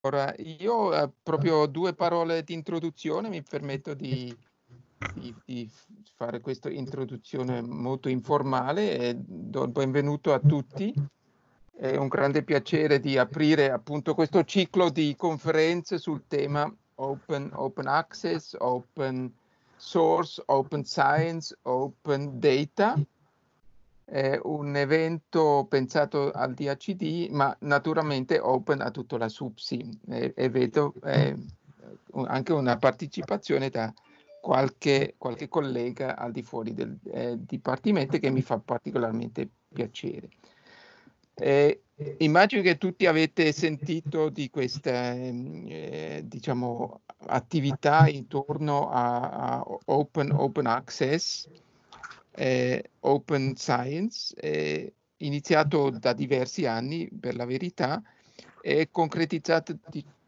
Allora, io eh, proprio due parole di introduzione, mi permetto di, di, di fare questa introduzione molto informale e do il benvenuto a tutti. È un grande piacere di aprire appunto questo ciclo di conferenze sul tema open, open access, open source, open science, open data eh, un evento pensato al DHD, ma naturalmente open a tutta la SUPSI e, e vedo eh, anche una partecipazione da qualche, qualche, collega al di fuori del eh, dipartimento che mi fa particolarmente piacere. immagino che tutti avete sentito di questa ehm, eh, diciamo, attività intorno a, a open, open Access eh, Open Science, eh, iniziato da diversi anni per la verità e concretizzato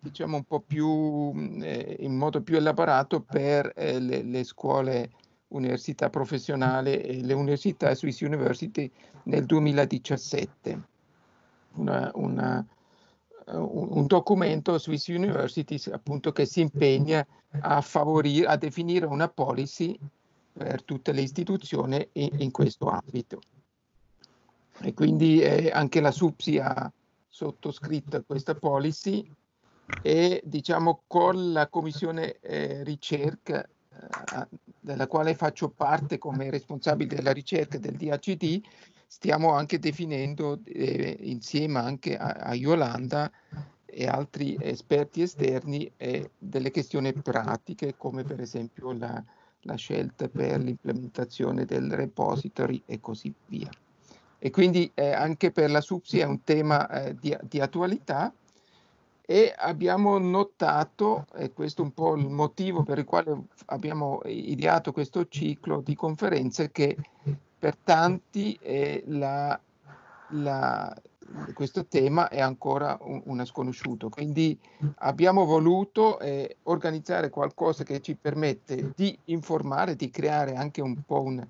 diciamo un po' più mm, eh, in modo più elaborato per eh, le, le, scuole università professionale e le università Swiss University nel 2017. Una, una, un documento Swiss Universities appunto che si impegna a favorire, a definire una policy per tutte le istituzioni in, in questo ambito. E quindi eh, anche la SUPSI ha sottoscritto questa policy e diciamo con la commissione eh, ricerca eh, della quale faccio parte come responsabile della ricerca del DHD stiamo anche definendo eh, insieme anche a, a, Yolanda e altri esperti esterni eh, delle questioni pratiche come per esempio la, la scelta per mhm. l'implementazione del repository e così via. E quindi eh, anche per la SUPSI è un tema eh, di, di, attualità e abbiamo notato, e questo è un po' il motivo per il quale abbiamo ideato questo ciclo di conferenze, che per tanti eh, la, la, questo tema è ancora un, uno sconosciuto. Quindi abbiamo voluto eh, organizzare qualcosa che ci permette di informare, di creare anche un po' un,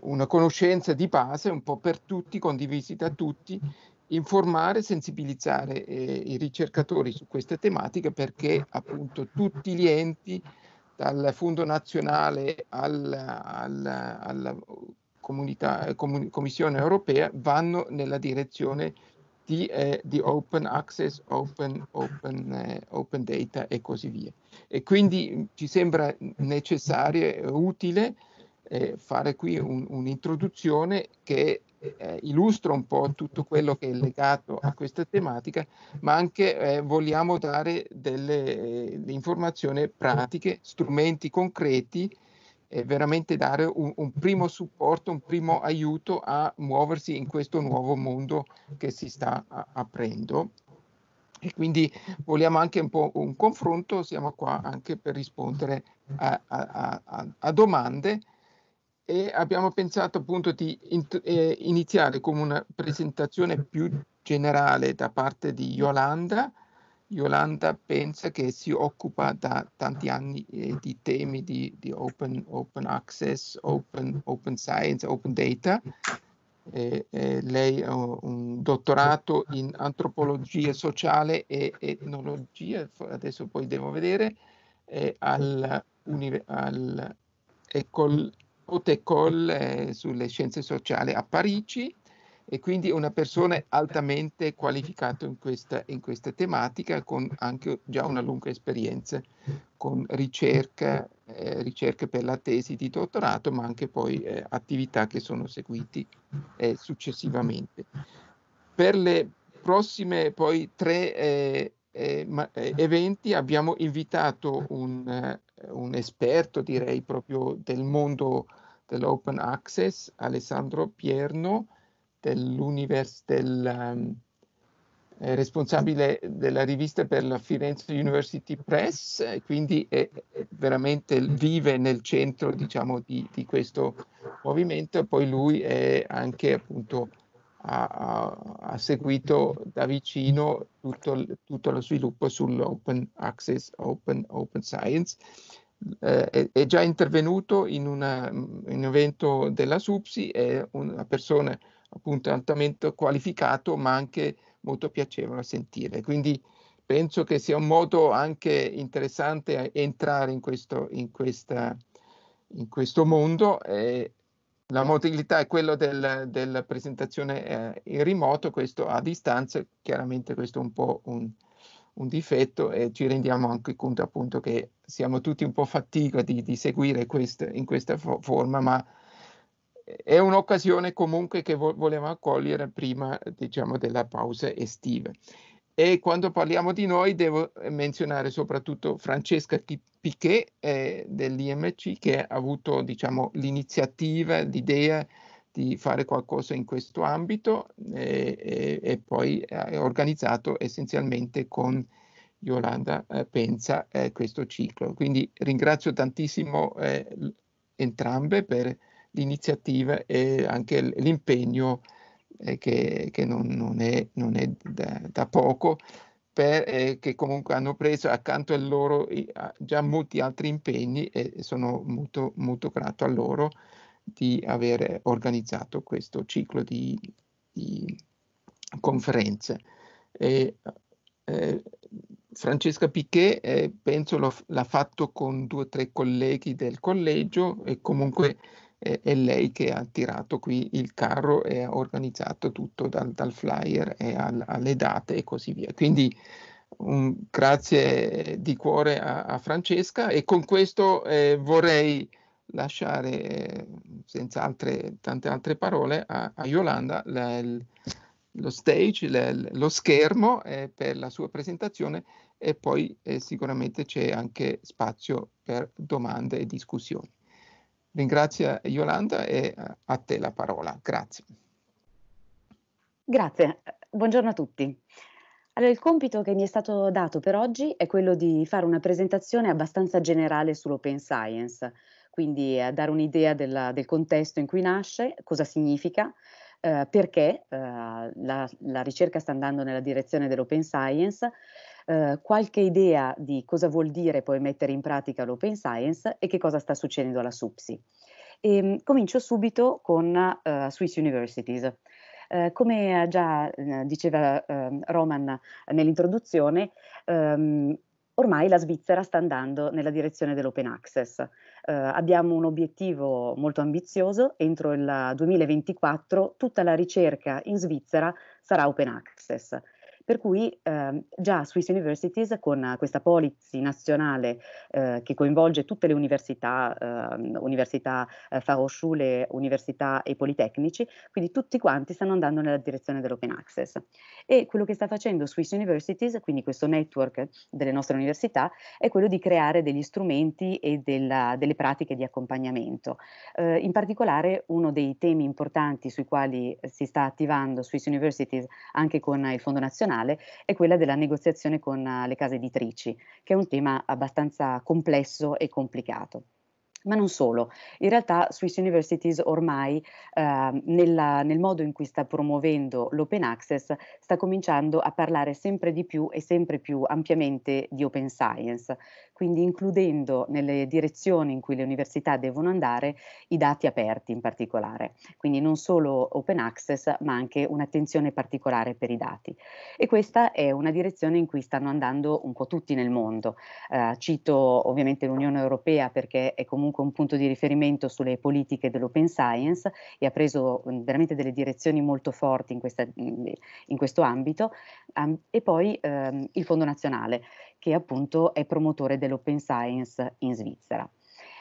una conoscenza di base, un po' per tutti, condivisi da tutti, informare, sensibilizzare eh, i ricercatori su queste tematiche perché appunto tutti gli enti, dal Fondo Nazionale al, al, al comunità, eh, comun- Commissione europea vanno nella direzione di, eh, di open access, open, open, eh, open, data e così via. E quindi mm, ci sembra necessario e utile eh, fare qui un, un'introduzione che eh, illustra un po' tutto quello che è legato a questa tematica, ma anche eh, vogliamo dare delle informazioni pratiche, strumenti concreti eh, veramente dare un, un, primo supporto, un primo aiuto a muoversi in questo nuovo mondo che si sta a, aprendo. E quindi vogliamo anche un po' un confronto, siamo qua anche per rispondere a, a, a domande e abbiamo pensato appunto di in, eh, iniziare con una presentazione più generale da parte di Yolanda Yolanda pensa che si occupa da tanti anni eh, di temi di, di open, open, access, open, open, science, open data. Eh, eh, lei ha un dottorato in antropologia sociale e etnologia, adesso poi devo vedere, all'Ecole Haute École eh, sulle scienze sociali a Parigi e quindi una persona altamente qualificata in questa, in questa tematica con anche già una lunga esperienza con ricerca, eh, ricerca per la tesi di dottorato ma anche poi eh, attività che sono seguite eh, successivamente. Per le prossime poi tre eh, eh, ma, eh, eventi abbiamo invitato un, un esperto direi proprio del mondo dell'open access, Alessandro Pierno, dell'università del um, responsabile della rivista per la Firenze University Press, quindi è, è veramente vive nel centro diciamo, di, di, questo movimento. Poi lui è anche appunto ha, ha seguito da vicino tutto, tutto lo sviluppo sull'open access, open, open science. Eh, è, è già intervenuto in una, un evento della SUPSI, è una persona appunto un trattamento qualificato ma anche molto piacevole a sentire. Quindi penso che sia un modo anche interessante entrare in questo, in questa, in questo mondo. E la modalità è quella del, della presentazione eh, in remoto, questo a distanza, chiaramente questo è un po' un, un difetto e ci rendiamo anche conto appunto che siamo tutti un po' fatica di, di seguire questo, in questa fo- forma, ma è un'occasione comunque che vo- volevamo cogliere prima diciamo, della pausa estiva. E quando parliamo di noi devo menzionare soprattutto Francesca Piquet eh, dell'IMC che ha avuto diciamo, l'iniziativa, l'idea di fare qualcosa in questo ambito eh, e, e, poi ha organizzato essenzialmente con Yolanda eh, Pensa eh, questo ciclo. Quindi ringrazio tantissimo eh, entrambe per l'iniziativa e anche l'impegno eh, che, che non, non, è, non è da, da, poco, per, eh, che comunque hanno preso accanto a loro già molti altri impegni e sono molto, molto grato a loro di aver organizzato questo ciclo di, di conferenze. E, eh, Francesca Piquet eh, penso l'ha fatto con due o tre colleghi del collegio e comunque eh, è lei che ha tirato qui il carro e ha organizzato tutto dal, dal flyer al, alle date e così via. Quindi un grazie di cuore a, a Francesca e con questo eh, vorrei lasciare senza altre, tante altre parole a, a Yolanda la, il, lo stage, la, lo schermo eh, per la sua presentazione e poi eh, sicuramente c'è anche spazio per domande e discussioni. Ringrazio eh, Yolanda e eh, a te la parola. Grazie. Grazie, buongiorno a tutti. Allora, il compito che mi è stato dato per oggi è quello di fare una presentazione abbastanza generale sull'open science, quindi a eh, dare un'idea della, del contesto in cui nasce, cosa significa, eh, perché eh, la, la, ricerca sta andando nella direzione dell'open science eh, qualche idea di cosa vuol dire poi mettere in pratica l'open science e che cosa sta succedendo alla SUPSI. E, ehm, comincio subito con uh, Swiss Universities. Eh, come eh, già eh, diceva eh, Roman nell'introduzione, ehm, ormai la Svizzera sta andando nella direzione dell'open access. abbiamo un obiettivo molto ambizioso, entro il 2024 tutta la ricerca in Svizzera sarà open access. Per cui ehm, già Swiss Universities con questa policy nazionale eh, che coinvolge tutte le università, ehm, università eh, Fachhochschule, università e politecnici, quindi tutti quanti stanno andando nella direzione dell'open access. E quello che sta facendo Swiss Universities, quindi questo network delle nostre università, è quello di creare degli strumenti e della, delle pratiche di accompagnamento. Eh, in particolare uno dei temi importanti sui quali si sta attivando Swiss Universities anche con il Fondo Nazionale nazionale è quella della negoziazione con eh, le case editrici, che è un tema abbastanza complesso e complicato. Ma non solo, in realtà Swiss Universities ormai eh, nella, nel modo in cui sta promuovendo l'open access sta cominciando a parlare sempre di più e sempre più ampiamente di open science, quindi includendo nelle direzioni in cui le università devono andare i dati aperti in particolare, quindi non solo open access ma anche un'attenzione particolare per i dati. E questa è una direzione in cui stanno andando un po' tutti nel mondo. Eh, cito ovviamente l'Unione Europea perché è comunque comunque un punto di riferimento sulle politiche dell'open science e ha preso mm, veramente delle direzioni molto forti in, questa, mm, in questo ambito. e poi ehm, il Fondo Nazionale, che appunto è promotore dell'open science in Svizzera.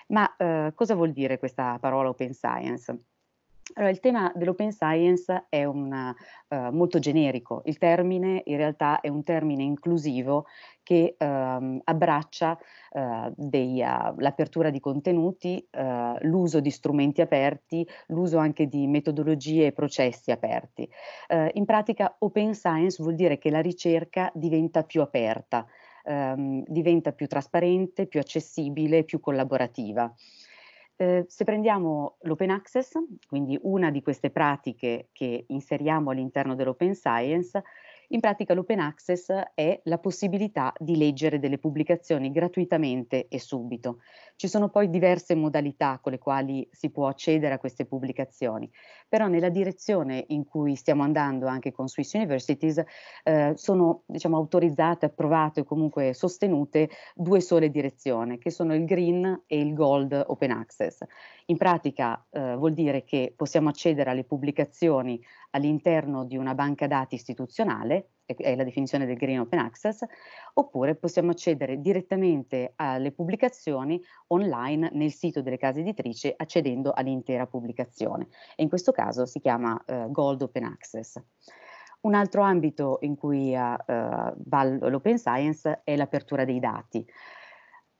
Ma eh, cosa vuol dire questa parola open science? Allora, il tema dell'open science è un, uh, molto generico, il termine in realtà è un termine inclusivo che uh, abbraccia uh, l'apertura di contenuti, l'uso di strumenti aperti, l'uso anche di metodologie e processi aperti. in pratica open science vuol dire che la ricerca diventa più aperta, um, diventa più trasparente, più accessibile, più collaborativa. Eh, se prendiamo l'open access, quindi una di queste pratiche che inseriamo all'interno dell'open science, in pratica l'open access è la possibilità di leggere delle pubblicazioni gratuitamente e subito. Ci sono poi diverse modalità con le quali si può accedere a queste pubblicazioni, però nella direzione in cui stiamo andando anche con Swiss Universities eh, sono diciamo, autorizzate, approvate o comunque sostenute due sole direzioni, che sono il green e il gold open access. In pratica eh, vuol dire che possiamo accedere alle pubblicazioni all'interno di una banca dati istituzionale, è la definizione del Green Open Access, oppure possiamo accedere direttamente alle pubblicazioni online nel sito delle case editrici accedendo all'intera pubblicazione. E in questo caso si chiama eh, Gold Open Access. Un altro ambito in cui eh, eh va l'open science è l'apertura dei dati.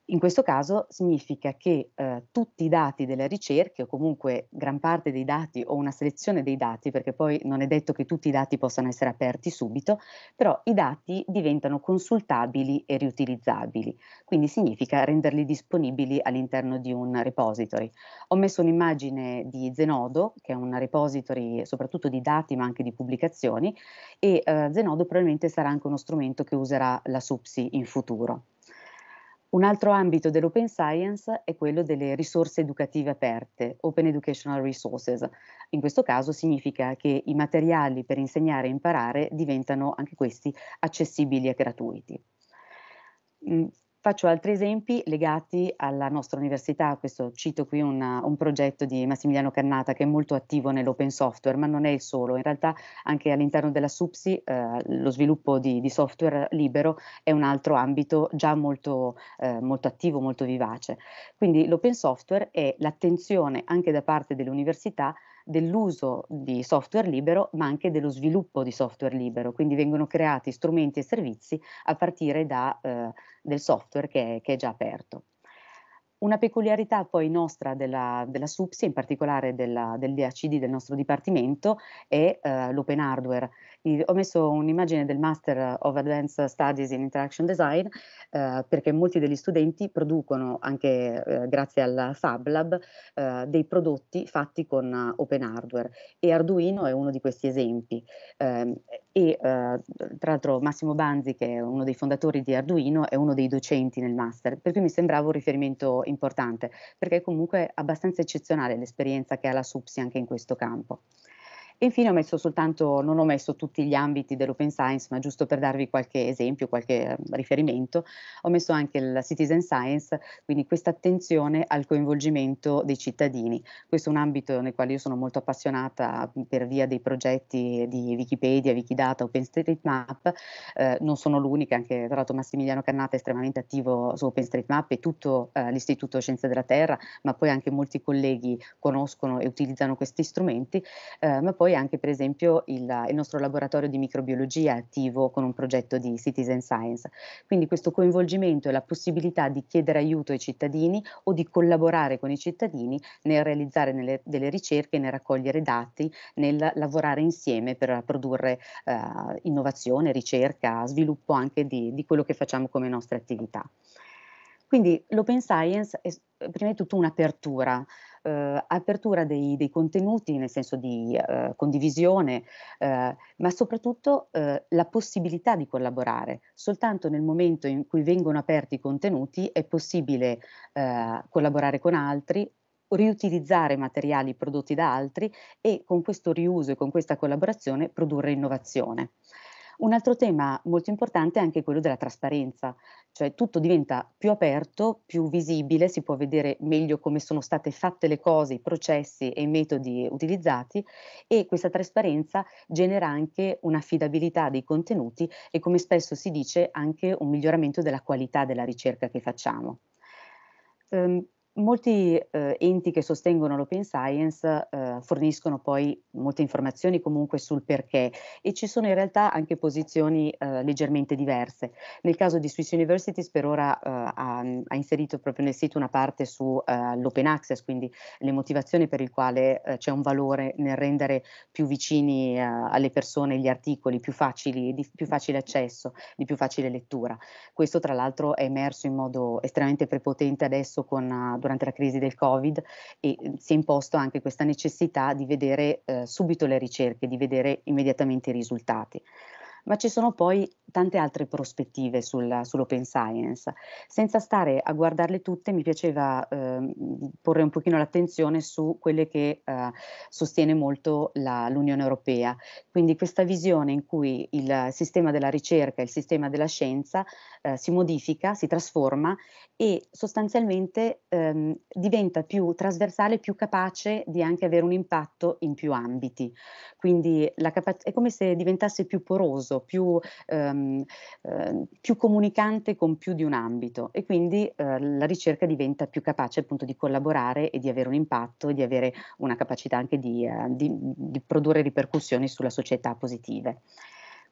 In questo caso significa che eh, tutti i dati delle ricerche o comunque gran parte dei dati o una selezione dei dati, perché poi non è detto che tutti i dati possano essere aperti subito, però i dati diventano consultabili e riutilizzabili, quindi significa renderli disponibili all'interno di un repository. Ho messo un'immagine di Zenodo, che è un repository soprattutto di dati ma anche di pubblicazioni, e eh, Zenodo probabilmente sarà anche uno strumento che userà la SUPSI in futuro. Un altro ambito dell'open science è quello delle risorse educative aperte, Open Educational Resources. In questo caso significa che i materiali per insegnare e imparare diventano anche questi accessibili e gratuiti. Mm, Faccio altri esempi legati alla nostra università, questo cito qui una, un progetto di Massimiliano Cannata che è molto attivo nell'open software, ma non è il solo, in realtà anche all'interno della SUPSI eh, lo sviluppo di, di, software libero è un altro ambito già molto, eh, molto attivo, molto vivace. Quindi l'open software è l'attenzione anche da parte dell'università dell'uso di software libero, ma anche dello sviluppo di software libero. Quindi vengono creati strumenti e servizi a partire da, eh, del software che è, che è già aperto. Una peculiarità poi nostra della, della SUPSI, in particolare della, del DACD del nostro dipartimento, è eh, l'open hardware ho messo un'immagine del Master of Advanced Studies in Interaction Design eh, perché molti degli studenti producono, anche eh, grazie al Fab Lab, eh, dei prodotti fatti con eh, open hardware e Arduino è uno di questi esempi. Ehm, e eh, tra l'altro Massimo Banzi, che è uno dei fondatori di Arduino, è uno dei docenti nel Master, per cui mi sembrava un riferimento importante, perché è comunque abbastanza eccezionale l'esperienza che ha la SUPSI anche in questo campo. E infine ho messo soltanto, non ho messo tutti gli ambiti dell'open science, ma giusto per darvi qualche esempio, qualche eh, riferimento, ho messo anche la citizen science, quindi questa attenzione al coinvolgimento dei cittadini. Questo è un ambito nel quale io sono molto appassionata per via dei progetti di Wikipedia, Wikidata, OpenStreetMap, eh, non sono l'unica, anche tra l'altro Massimiliano Cannata è estremamente attivo su OpenStreetMap e tutto eh, l'Istituto Scienze della Terra, ma poi anche molti colleghi conoscono e utilizzano questi strumenti, eh, ma poi anche per esempio il, il, nostro laboratorio di microbiologia attivo con un progetto di Citizen Science. Quindi questo coinvolgimento e la possibilità di chiedere aiuto ai cittadini o di collaborare con i cittadini nel realizzare nelle, delle ricerche, nel raccogliere dati, nel lavorare insieme per produrre eh, innovazione, ricerca, sviluppo anche di, di quello che facciamo come nostre attività. Quindi l'open science è prima di tutto un'apertura, eh, apertura dei, dei, contenuti, nel senso di eh, condivisione, eh, ma soprattutto eh, la possibilità di collaborare. Soltanto nel momento in cui vengono aperti i contenuti è possibile eh, collaborare con altri, riutilizzare materiali prodotti da altri e con questo riuso e con questa collaborazione produrre innovazione. Un altro tema molto importante è anche quello della trasparenza, cioè tutto diventa più aperto, più visibile, si può vedere meglio come sono state fatte le cose, i processi e i metodi utilizzati e questa trasparenza genera anche un'affidabilità dei contenuti e come spesso si dice anche un miglioramento della qualità della ricerca che facciamo. Um, Molti eh, enti che sostengono l'open science eh, forniscono poi molte informazioni comunque sul perché e ci sono in realtà anche posizioni eh, leggermente diverse. Nel caso di Swiss Universities per ora eh, ha, ha, inserito proprio nel sito una parte sull'open eh, access, quindi le motivazioni per le quali eh, c'è un valore nel rendere più vicini alle persone gli articoli, più facili, di più facile accesso, di più facile lettura. Questo tra l'altro è emerso in modo estremamente prepotente adesso con durante la crisi del Covid e eh, si è imposto anche questa necessità di vedere eh, subito le ricerche, di vedere immediatamente i risultati. Ma ci sono poi tante altre prospettive sul, sull'open science. Senza stare a guardarle tutte, mi piaceva eh, porre un pochino l'attenzione su quelle che eh, sostiene molto la, l'Unione Europea. Quindi questa visione in cui il sistema della ricerca, il sistema della scienza eh, si modifica, si trasforma e sostanzialmente ehm, diventa più trasversale, più capace di anche avere un impatto in più ambiti. Quindi capa- è come se diventasse più poroso, più ehm, Ehm, ehm, più comunicante con più di un ambito e quindi eh, la ricerca diventa più capace appunto di collaborare e di avere un impatto e di avere una capacità anche di, eh, di, di produrre ripercussioni sulla società positive.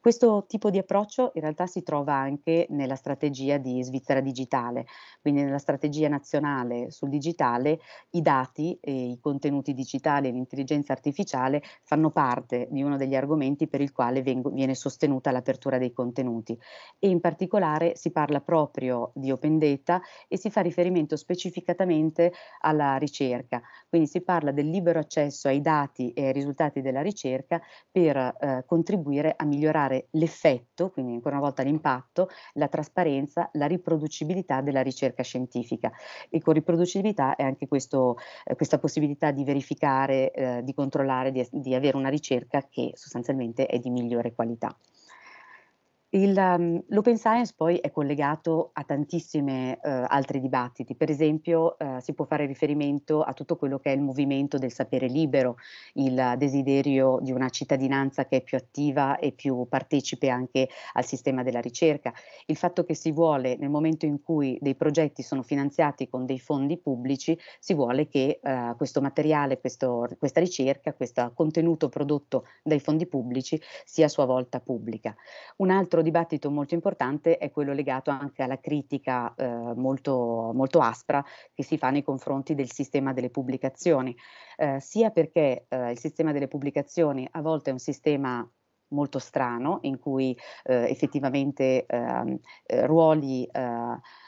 Questo tipo di approccio in realtà si trova anche nella strategia di Svizzera Digitale, quindi nella strategia nazionale sul digitale i dati, e i contenuti digitali e l'intelligenza artificiale fanno parte di uno degli argomenti per il quale vengo, viene sostenuta l'apertura dei contenuti e in particolare si parla proprio di open data e si fa riferimento specificatamente alla ricerca, quindi si parla del libero accesso ai dati e ai risultati della ricerca per eh, contribuire a migliorare migliorare l'effetto, quindi ancora una volta l'impatto, la trasparenza, la riproducibilità della ricerca scientifica. E con riproducibilità è anche questo, eh, questa possibilità di verificare, eh, di controllare, di, di avere una ricerca che sostanzialmente è di migliore qualità. Il, ehm, l'open science poi è collegato a tantissimi eh, altri dibattiti, per esempio eh, si può fare riferimento a tutto quello che è il movimento del sapere libero, il desiderio di una cittadinanza che è più attiva e più partecipe anche al sistema della ricerca, il fatto che si vuole nel momento in cui dei progetti sono finanziati con dei fondi pubblici, si vuole che eh, questo materiale, questo, questa ricerca, questo contenuto prodotto dai fondi pubblici sia a sua volta pubblica. Un altro dibattito molto importante è quello legato anche alla critica eh, molto, molto, aspra che si fa nei confronti del sistema delle pubblicazioni, eh, sia perché eh, il sistema delle pubblicazioni a volte è un sistema molto strano in cui eh, effettivamente ehm, eh, ruoli eh,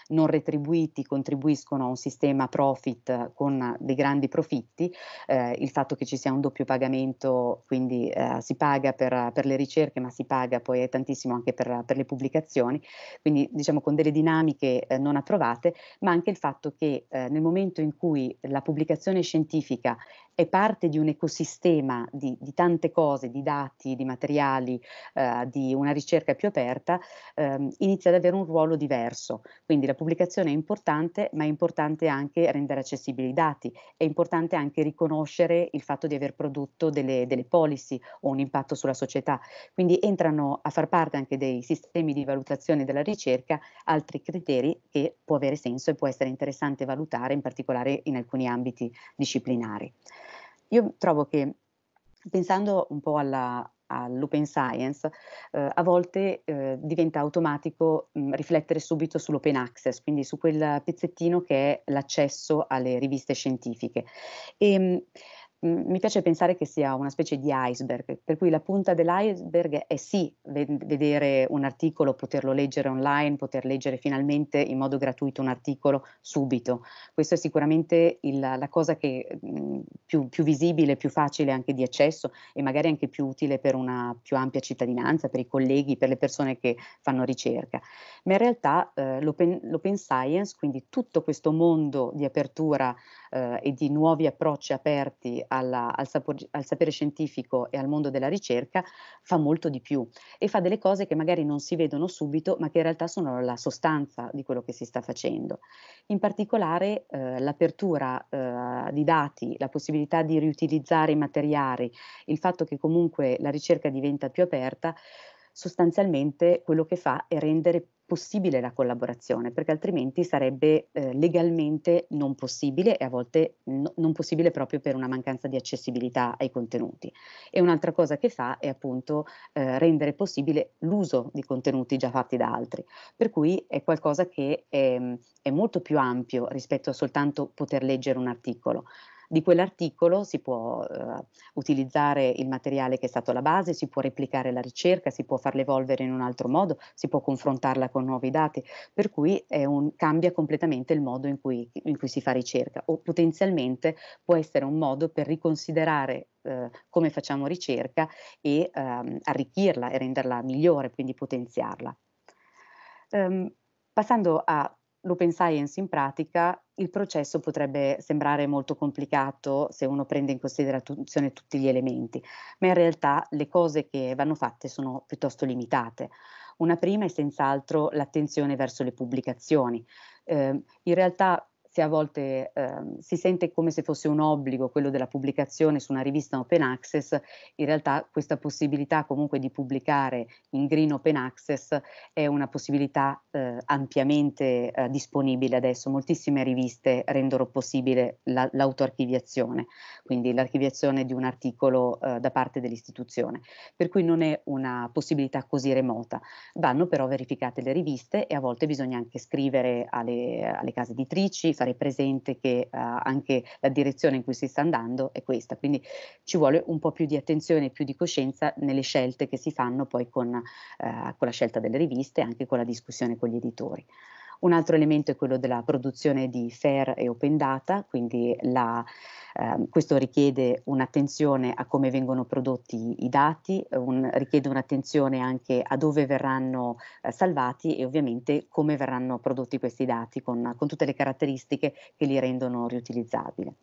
non retribuiti contribuiscono a un sistema profit con dei grandi profitti, eh, il fatto che ci sia un doppio pagamento, quindi eh, si paga per, per, le ricerche ma si paga poi tantissimo anche per, per, le pubblicazioni, quindi diciamo con delle dinamiche eh, non approvate, ma anche il fatto che eh, nel momento in cui la pubblicazione scientifica è parte di un ecosistema di, di, tante cose, di dati, di materiali, eh, di una ricerca più aperta, ehm, inizia ad avere un ruolo diverso. Quindi la pubblicazione è importante, ma è importante anche rendere accessibili i dati, è importante anche riconoscere il fatto di aver prodotto delle, delle policy o un impatto sulla società. Quindi entrano a far parte anche dei sistemi di valutazione della ricerca altri criteri che può avere senso e può essere interessante valutare, in particolare in alcuni ambiti disciplinari. Io trovo che pensando un po' alla, all'open science, eh, a volte eh, diventa automatico mh, mm, riflettere subito sull'open access, quindi su quel pezzettino che è l'accesso alle riviste scientifiche. E, ehm, mh, mi piace pensare che sia una specie di iceberg, per cui la punta dell'iceberg è sì vedere un articolo, poterlo leggere online, poter leggere finalmente in modo gratuito un articolo subito. Questa è sicuramente il, la cosa che, più, più, visibile, più facile anche di accesso e magari anche più utile per una più ampia cittadinanza, per i colleghi, per le persone che fanno ricerca. Ma in realtà eh, l'open, l'open science, quindi tutto questo mondo di apertura eh, e di nuovi approcci aperti alla, al, sapor, al, sapere scientifico e al mondo della ricerca, fa molto di più e fa delle cose che magari non si vedono subito, ma che in realtà sono la sostanza di quello che si sta facendo. In particolare eh, l'apertura eh, di dati, la possibilità di riutilizzare i materiali, il fatto che comunque la ricerca diventa più aperta, sostanzialmente quello che fa è rendere possibile la collaborazione, perché altrimenti sarebbe eh, legalmente non possibile e a volte no, non possibile proprio per una mancanza di accessibilità ai contenuti. E un'altra cosa che fa è appunto eh, rendere possibile l'uso di contenuti già fatti da altri, per cui è qualcosa che è, è molto più ampio rispetto a soltanto poter leggere un articolo. Di quell'articolo si può eh, utilizzare il materiale che è stato la base, si può replicare la ricerca, si può farla evolvere in un altro modo, si può confrontarla con nuovi dati, per cui è un, cambia completamente il modo in cui, in cui si fa ricerca o potenzialmente può essere un modo per riconsiderare eh, come facciamo ricerca e ehm, arricchirla e renderla migliore, quindi potenziarla. Um, passando a l'open science in pratica il processo potrebbe sembrare molto complicato se uno prende in considerazione tutti gli elementi, ma in realtà le cose che vanno fatte sono piuttosto limitate. Una prima è senz'altro l'attenzione verso le pubblicazioni. Eh, in realtà se a volte eh, si sente come se fosse un obbligo quello della pubblicazione su una rivista open access, in realtà questa possibilità comunque di pubblicare in green open access è una possibilità eh, ampiamente eh, disponibile adesso, moltissime riviste rendono possibile la, l'autoarchiviazione, quindi l'archiviazione di un articolo eh, da parte dell'istituzione, per cui non è una possibilità così remota, vanno però verificate le riviste e a volte bisogna anche scrivere alle, alle case editrici, fare presente che eh, anche la direzione in cui si sta andando è questa, quindi ci vuole un po' più di attenzione e più di coscienza nelle scelte che si fanno poi con, eh, con la scelta delle riviste e anche con la discussione con gli editori. Un altro elemento è quello della produzione di fair e open data, quindi la, eh, questo richiede un'attenzione a come vengono prodotti i dati, un, richiede un'attenzione anche a dove verranno eh, salvati e ovviamente come verranno prodotti questi dati con, con tutte le caratteristiche che li rendono riutilizzabili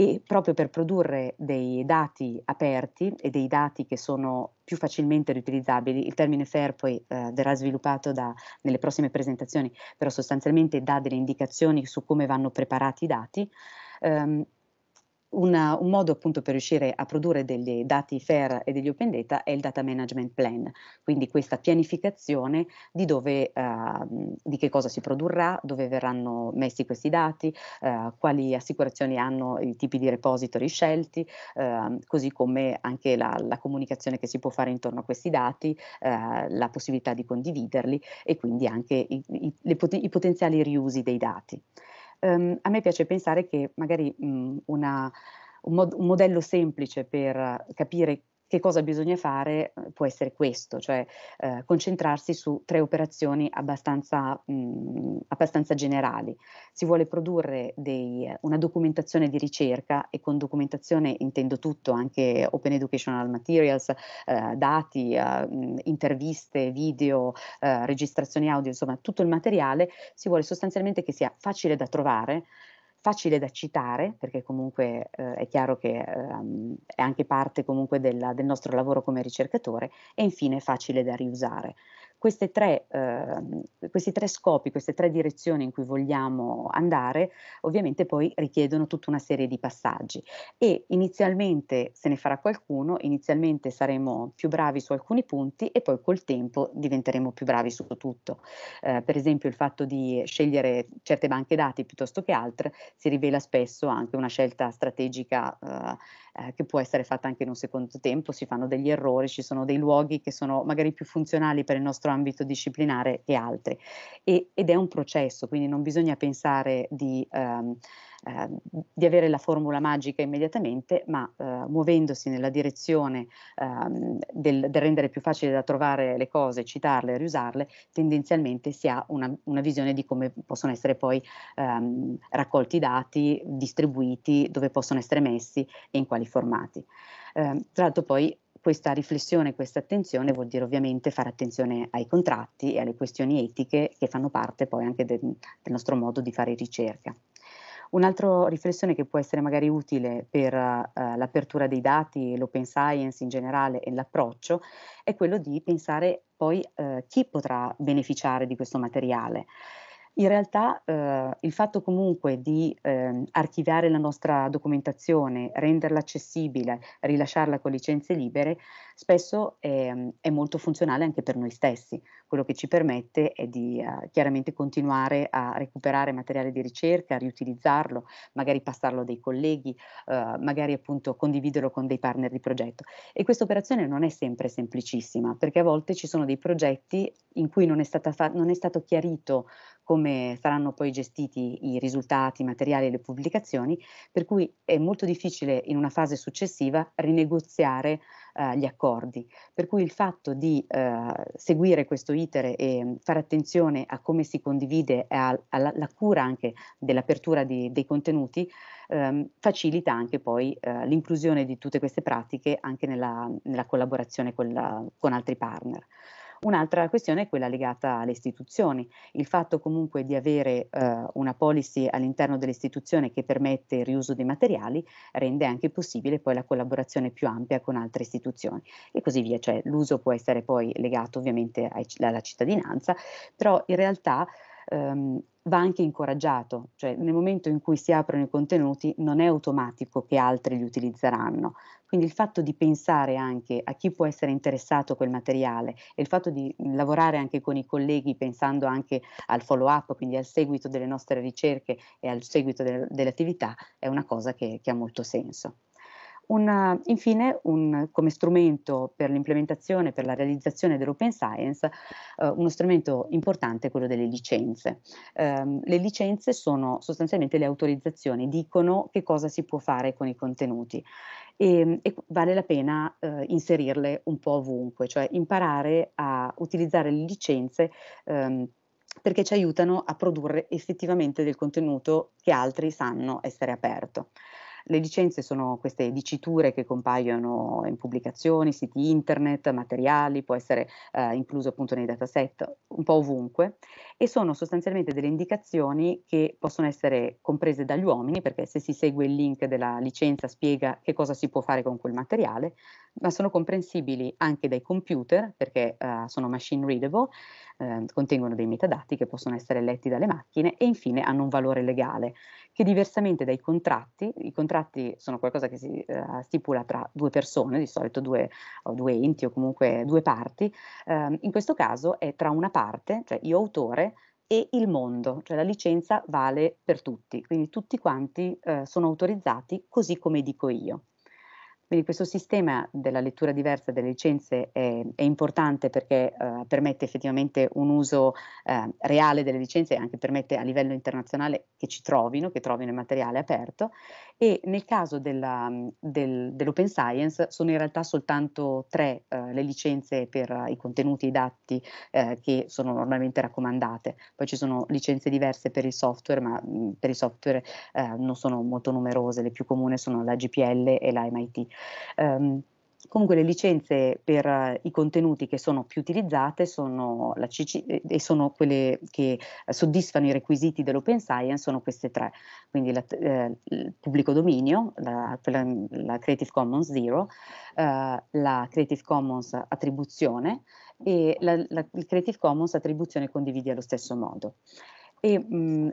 e proprio per produrre dei dati aperti e dei dati che sono più facilmente riutilizzabili, il termine FAIR poi eh, verrà sviluppato da, nelle prossime presentazioni, però sostanzialmente dà delle indicazioni su come vanno preparati i dati, ehm, una, un modo appunto per riuscire a produrre degli dati fair e degli open data è il data management plan, quindi questa pianificazione di dove, uh, di che cosa si produrrà, dove verranno messi questi dati, uh, quali assicurazioni hanno i tipi di repository scelti, uh, così come anche la, la, comunicazione che si può fare intorno a questi dati, eh, la possibilità di condividerli e quindi anche i, i, pot i potenziali riusi dei dati. Um, a me piace pensare che magari mh, mhmm, una, un, mod- un modello semplice per capire che cosa bisogna fare eh, può essere questo, cioè eh, concentrarsi su tre operazioni abbastanza, mh, mm, abbastanza generali. Si vuole produrre dei, una documentazione di ricerca e con documentazione intendo tutto, anche open educational materials, eh, dati, eh, mm, interviste, video, eh, registrazioni audio, insomma tutto il materiale, si vuole sostanzialmente che sia facile da trovare, facile da citare, perché comunque eh, è chiaro che ehm, è anche parte comunque della, del nostro lavoro come ricercatore, e infine facile da riusare tre, eh, questi tre scopi, queste tre direzioni in cui vogliamo andare, ovviamente poi richiedono tutta una serie di passaggi e inizialmente se ne farà qualcuno, inizialmente saremo più bravi su alcuni punti e poi col tempo diventeremo più bravi su tutto. Eh, per esempio il fatto di scegliere certe banche dati piuttosto che altre si rivela spesso anche una scelta strategica eh, eh che può essere fatta anche in un secondo tempo, si fanno degli errori, ci sono dei luoghi che sono magari più funzionali per il nostro nostro ambito disciplinare e altri. E, ed è un processo, quindi non bisogna pensare di, ehm, eh, di avere la formula magica immediatamente, ma eh, muovendosi nella direzione ehm, del, del, rendere più facile da trovare le cose, citarle, riusarle, tendenzialmente si ha una, una visione di come possono essere poi ehm, raccolti i dati, distribuiti, dove possono essere messi e in quali formati. Eh, tra l'altro poi questa riflessione, questa attenzione vuol dire ovviamente fare attenzione ai contratti e alle questioni etiche che fanno parte poi anche del, del nostro modo di fare ricerca. Un'altra riflessione che può essere magari utile per uh, l'apertura dei dati, l'open science in generale e l'approccio è quello di pensare poi uh, chi potrà beneficiare di questo materiale. In realtà eh, il fatto comunque di eh, archiviare la nostra documentazione, renderla accessibile, rilasciarla con licenze libere, spesso è, mm, è molto funzionale anche per noi stessi. Quello che ci permette è di eh, chiaramente continuare a recuperare materiale di ricerca, riutilizzarlo, magari passarlo a dei colleghi, eh, magari appunto condividerlo con dei partner di progetto. E questa operazione non è sempre semplicissima, perché a volte ci sono dei progetti in cui non è, non è stato chiarito come come saranno poi gestiti i risultati, i materiali e le pubblicazioni, per cui è molto difficile in una fase successiva rinegoziare eh, gli accordi. Per cui il fatto di eh, seguire questo itere e fare attenzione a come si condivide e alla cura anche dell'apertura di, dei contenuti ehm, facilita anche poi eh, l'inclusione di tutte queste pratiche anche nella, nella collaborazione con, la, con altri partner. Un'altra questione è quella legata alle istituzioni, il fatto comunque di avere eh, una policy all'interno dell'istituzione che permette il riuso dei materiali rende anche possibile poi la collaborazione più ampia con altre istituzioni e così via, cioè l'uso può essere poi legato ovviamente ai, alla cittadinanza, però in realtà ehm, va anche incoraggiato, cioè nel momento in cui si aprono i contenuti non è automatico che altri li utilizzeranno. Quindi il fatto di pensare anche a chi può essere interessato a quel materiale e il fatto di lavorare anche con i colleghi pensando anche al follow up, quindi al seguito delle nostre ricerche e al seguito de- delle attività, è una cosa che, che ha molto senso. Un, infine, un, come strumento per l'implementazione, per la realizzazione dell'open science, eh, uno strumento importante è quello delle licenze. Eh, le licenze sono sostanzialmente le autorizzazioni, dicono che cosa si può fare con i contenuti e, ehm, e vale la pena eh, inserirle un po' ovunque, cioè imparare a utilizzare le licenze ehm, perché ci aiutano a produrre effettivamente del contenuto che altri sanno essere aperto. Le licenze sono queste diciture che compaiono in pubblicazioni, siti internet, materiali, può essere eh, incluso appunto nei dataset, un po' ovunque, e sono sostanzialmente delle indicazioni che possono essere comprese dagli uomini, perché se si segue il link della licenza spiega che cosa si può fare con quel materiale, ma sono comprensibili anche dai computer perché eh, sono machine readable, eh, contengono dei metadati che possono essere letti dalle macchine e infine hanno un valore legale che diversamente dai contratti, i contratti sono qualcosa che si eh, stipula tra due persone, di solito due, due enti o comunque due parti, ehm, in questo caso è tra una parte, cioè io autore, e il mondo, cioè la licenza vale per tutti, quindi tutti quanti eh, sono autorizzati così come dico io. Quindi questo sistema della lettura diversa delle licenze è, è importante perché eh, permette effettivamente un uso eh, reale delle licenze e anche permette a livello internazionale che ci trovino, che trovino il materiale aperto e nel caso della, del, dell'open science sono in realtà soltanto tre eh, le licenze per i contenuti e i dati eh, che sono normalmente raccomandate, poi ci sono licenze diverse per il software ma mh, mm, per il software eh, non sono molto numerose, le più comuni sono la GPL e la MIT. Um, Comunque le licenze per uh, i contenuti che sono più utilizzate sono CC, eh, e sono quelle che soddisfano i requisiti dell'open science, sono queste tre, quindi la, eh, il pubblico dominio, la, la Creative Commons Zero, eh, la Creative Commons attribuzione e la, la, Creative Commons attribuzione condividi allo stesso modo. E, mh, mm,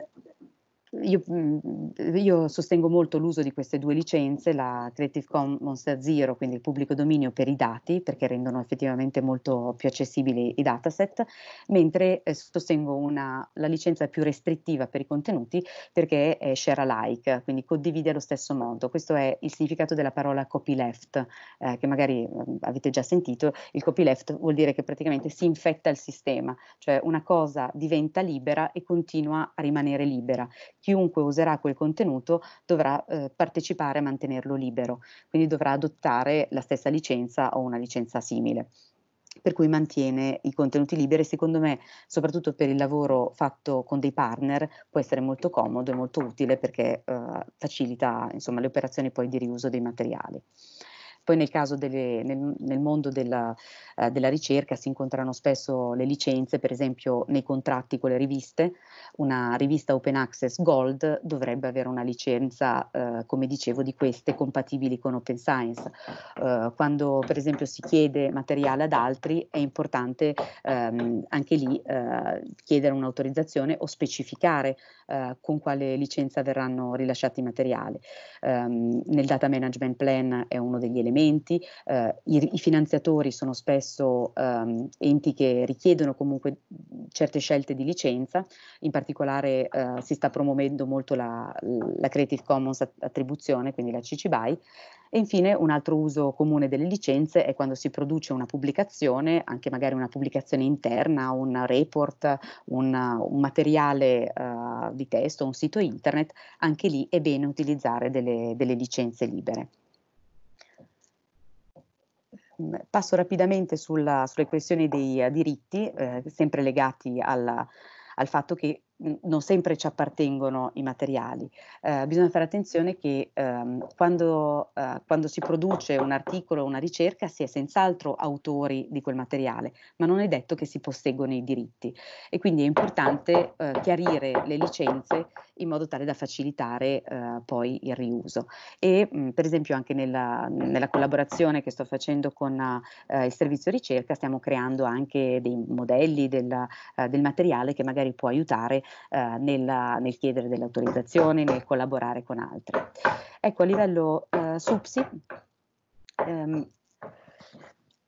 io, mhmm, io, sostengo molto l'uso di queste due licenze, la Creative Commons zero, quindi il pubblico dominio per i dati, perché rendono effettivamente molto più accessibili i dataset, mentre eh, sostengo una, la licenza più restrittiva per i contenuti perché è share alike, quindi condivide allo stesso modo. Questo è il significato della parola copyleft, eh, che magari mhmm, avete già sentito. Il copyleft vuol dire che praticamente si infetta il sistema, cioè una cosa diventa libera e continua a rimanere libera chiunque userà quel contenuto dovrà eh, partecipare a mantenerlo libero, quindi dovrà adottare la stessa licenza o una licenza simile per cui mantiene i contenuti liberi. Secondo me, soprattutto per il lavoro fatto con dei partner, può essere molto comodo e molto utile perché eh, facilita insomma, le operazioni poi di riuso dei materiali. Poi nel caso delle, nel, nel mondo della, eh, della, ricerca si incontrano spesso le licenze, per esempio nei contratti con le riviste, una rivista open access gold dovrebbe avere una licenza, eh, come dicevo, di queste compatibili con open science. Eh, quando per esempio si chiede materiale ad altri è importante ehm, anche lì eh, chiedere un'autorizzazione o specificare eh, con quale licenza verranno rilasciati i materiali. Ehm, nel data management plan è uno degli elementi elementi, eh, i, i, finanziatori sono spesso ehm, enti che richiedono comunque certe scelte di licenza, in particolare eh, si sta promuovendo molto la, la, Creative Commons attribuzione, quindi la CC BY, e infine un altro uso comune delle licenze è quando si produce una pubblicazione, anche magari una pubblicazione interna, un report, un, un materiale uh, di testo, un sito internet, anche lì è bene utilizzare delle, delle licenze libere. Passo rapidamente sulla, sulle questioni dei eh, diritti, eh, sempre legati alla, al fatto che non sempre ci appartengono i materiali. Eh, bisogna fare attenzione che ehm, quando, eh, quando, si produce un articolo o una ricerca si è senz'altro autori di quel materiale, ma non è detto che si posseggono i diritti e quindi è importante eh, chiarire le licenze in modo tale da facilitare eh, poi il riuso. E mh, mm, per esempio anche nella, nella, collaborazione che sto facendo con eh, il servizio ricerca stiamo creando anche dei modelli del, eh, del materiale che magari può aiutare eh, nella, nel chiedere delle autorizzazioni, nel collaborare con altri. Ecco, a livello eh, SUPSI, ehm,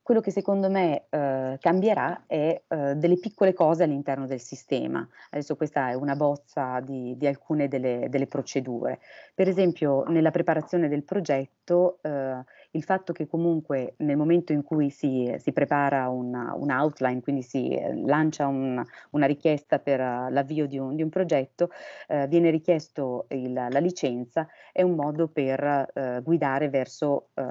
quello che secondo me eh, cambierà è eh, delle piccole cose all'interno del sistema. Adesso questa è una bozza di, di alcune delle, delle, procedure. Per esempio nella preparazione del progetto eh, il fatto che comunque nel momento in cui si, si prepara una, un outline, quindi si eh, lancia un, una richiesta per eh, l'avvio di un, di un progetto, eh, viene richiesto il, la licenza, è un modo per eh, guidare verso eh,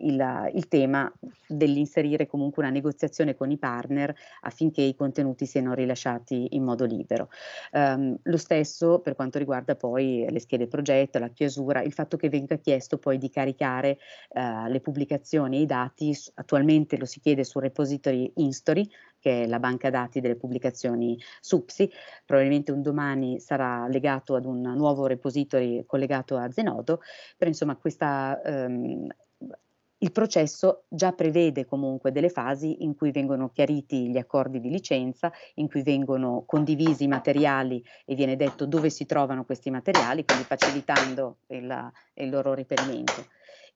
il, il tema dell'inserire comunque una negoziazione con i partner affinché i contenuti siano rilasciati in modo libero. Um, lo stesso per quanto riguarda poi le schede progetto, la chiusura, il fatto che venga chiesto poi di caricare eh, le pubblicazioni e i dati, attualmente lo si chiede sul repository Instory, che è la banca dati delle pubblicazioni SUPSI, probabilmente un domani sarà legato ad un nuovo repository collegato a Zenodo, però insomma questa, ehm, il processo già prevede comunque delle fasi in cui vengono chiariti gli accordi di licenza, in cui vengono condivisi i materiali e viene detto dove si trovano questi materiali, quindi facilitando il, il loro reperimento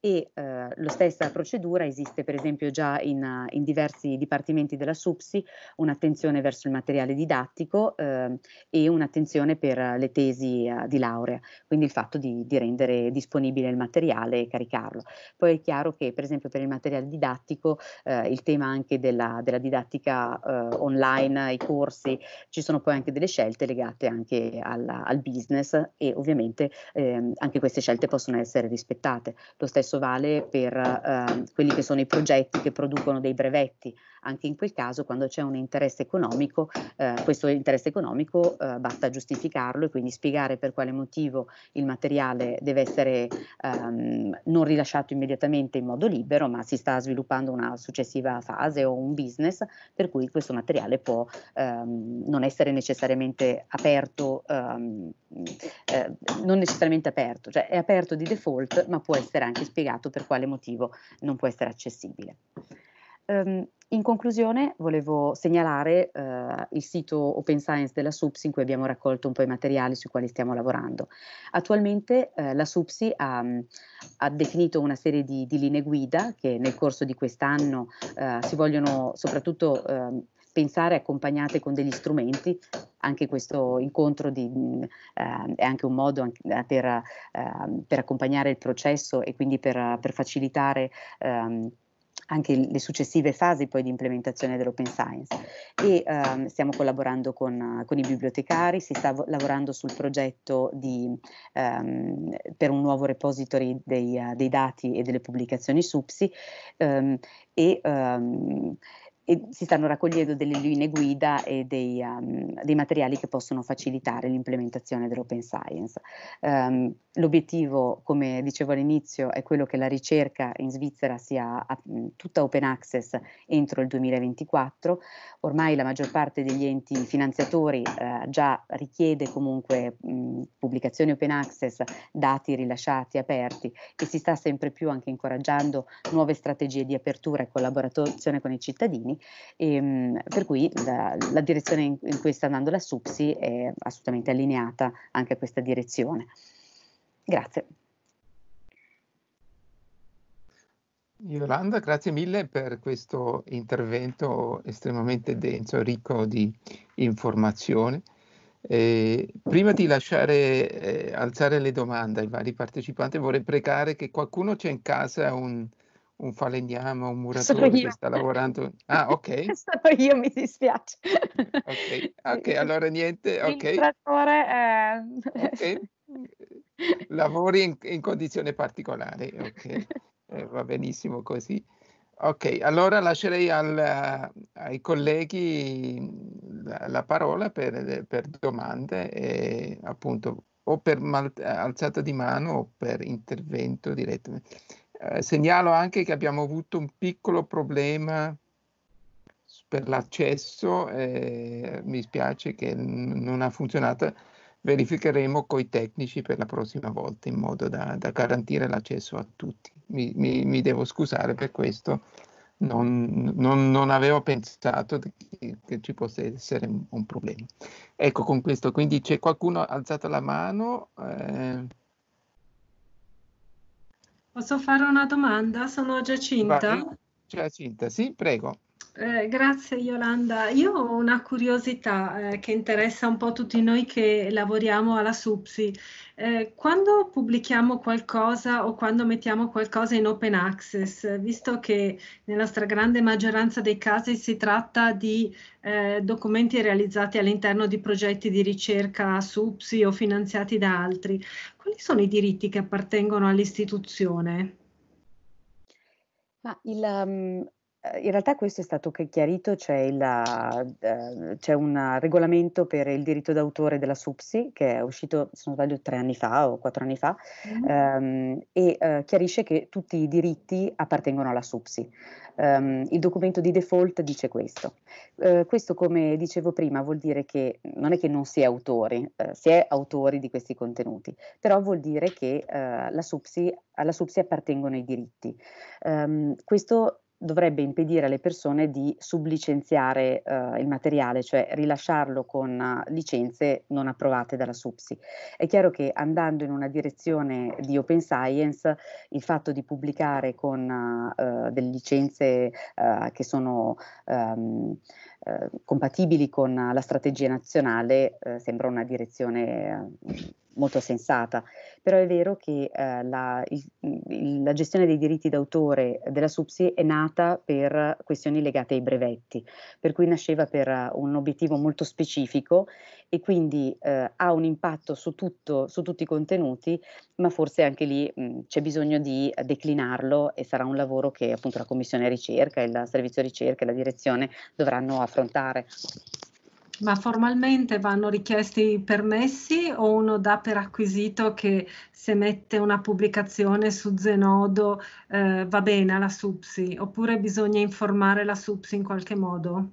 e eh, la stessa procedura esiste per esempio già in, eh, in, diversi dipartimenti della SUPSI, un'attenzione verso il materiale didattico eh, e un'attenzione per le tesi eh, di laurea, quindi il fatto di, di, rendere disponibile il materiale e caricarlo. Poi è chiaro che per esempio per il materiale didattico eh, il tema anche della, della didattica eh, online, i corsi, ci sono poi anche delle scelte legate anche alla, al business e ovviamente ehm, anche queste scelte possono essere rispettate. Lo stesso stesso vale per eh, quelli che sono i progetti che producono dei brevetti anche in quel caso quando c'è un interesse economico, eh, questo interesse economico eh, basta giustificarlo e quindi spiegare per quale motivo il materiale deve essere ehm, non rilasciato immediatamente in modo libero, ma si sta sviluppando una successiva fase o un business per cui questo materiale può ehm, non essere necessariamente aperto, ehm, eh, non necessariamente aperto, cioè è aperto di default, ma può essere anche spiegato per quale motivo non può essere accessibile. Um, in conclusione volevo segnalare eh, il sito Open Science della SUPSI in cui abbiamo raccolto un po' i materiali sui quali stiamo lavorando. Attualmente eh, la SUPSI ha, mm, ha, definito una serie di, di, linee guida che nel corso di quest'anno eh, si vogliono soprattutto ehm, pensare accompagnate con degli strumenti, anche questo incontro di, eh, è anche un modo eh, per, eh, per, accompagnare il processo e quindi per, per facilitare eh, anche le successive fasi poi di implementazione dell'open science e ehm, stiamo collaborando con, con, i bibliotecari, si sta lavorando sul progetto di, ehm, per un nuovo repository dei, uh, dei, dati e delle pubblicazioni SUPSI ehm, e ehm, e si stanno raccogliendo delle linee guida e dei, um, dei materiali che possono facilitare l'implementazione dell'open science. Um, l'obiettivo, come dicevo all'inizio, è quello che la ricerca in Svizzera sia uh, tutta open access entro il 2024. Ormai la maggior parte degli enti finanziatori uh, già richiede comunque mh, pubblicazioni open access, dati rilasciati, aperti e si sta sempre più anche incoraggiando nuove strategie di apertura e collaborazione con i cittadini e, ehm, per cui la, la direzione in, in, cui sta andando la SUPSI è assolutamente allineata anche a questa direzione. Grazie. Yolanda, grazie mille per questo intervento estremamente denso, ricco di informazioni. Eh, prima di lasciare eh, alzare le domande ai vari partecipanti, vorrei pregare che qualcuno c'è in casa un un falegname, un muratore che sta lavorando. Ah, ok. Sono io, mi dispiace. Ok, allora niente. Okay. Il muratore è... Eh, ok. Lavori in, in condizione particolare, ok. Eh, va benissimo così. Ok, allora lascerei al, ai colleghi la, la parola per, per, domande e appunto o per mal, alzata di mano o per intervento direttamente. Eh, segnalo anche che abbiamo avuto un piccolo problema per l'accesso, eh, mi spiace che non ha funzionato, verificheremo con i tecnici per la prossima volta in modo da, da garantire l'accesso a tutti. Mi, mi, mi devo scusare per questo, non, non, non avevo pensato che, che, ci possa essere un, un, problema. Ecco, con questo, quindi c'è qualcuno alzato la mano? Eh, Posso fare una domanda? Sono Giacinta. Vai. Giacinta, sì, prego. Eh, grazie Yolanda. Io ho una curiosità eh, che interessa un po' tutti noi che lavoriamo alla SUPSI. Eh, quando pubblichiamo qualcosa o quando mettiamo qualcosa in open access, visto che nella stragrande maggioranza dei casi si tratta di eh, documenti realizzati all'interno di progetti di ricerca SUPSI o finanziati da altri, quali sono i diritti che appartengono all'istituzione? Ah, il, ehm, Ehm, in realtà questo è stato chiarito, c'è, il, eh, c'è, un regolamento per il diritto d'autore della SUPSI che è uscito, se non sbaglio, tre anni fa o quattro anni fa mm-hmm. ehm, e eh, chiarisce che tutti i diritti appartengono alla SUPSI. Um, il documento di default dice questo. Uh, questo, come dicevo prima, vuol dire che non è che non si è autori, uh, si è autori di questi contenuti, però vuol dire che uh, la SUPSI, alla SUPSI appartengono i diritti. Um, questo dovrebbe impedire alle persone di sublicenziare eh, il materiale, cioè rilasciarlo con eh, licenze non approvate dalla SUPSI. È chiaro che andando in una direzione di open science, il fatto di pubblicare con uh, delle licenze uh, che sono um, compatibili con la strategia nazionale sembra una direzione molto sensata, però è vero che eh, la, il, la, gestione dei diritti d'autore della SUPSI è nata per questioni legate ai brevetti, per cui nasceva per eh, un obiettivo molto specifico e quindi eh, ha un impatto su, tutto, su, tutti i contenuti, ma forse anche lì mh, mm, c'è bisogno di declinarlo e sarà un lavoro che appunto la Commissione Ricerca, il Servizio Ricerca e la Direzione dovranno affrontare ma formalmente vanno richiesti i permessi o uno dà per acquisito che se mette una pubblicazione su Zenodo eh, va bene alla SUPSI oppure bisogna informare la SUPSI in qualche modo?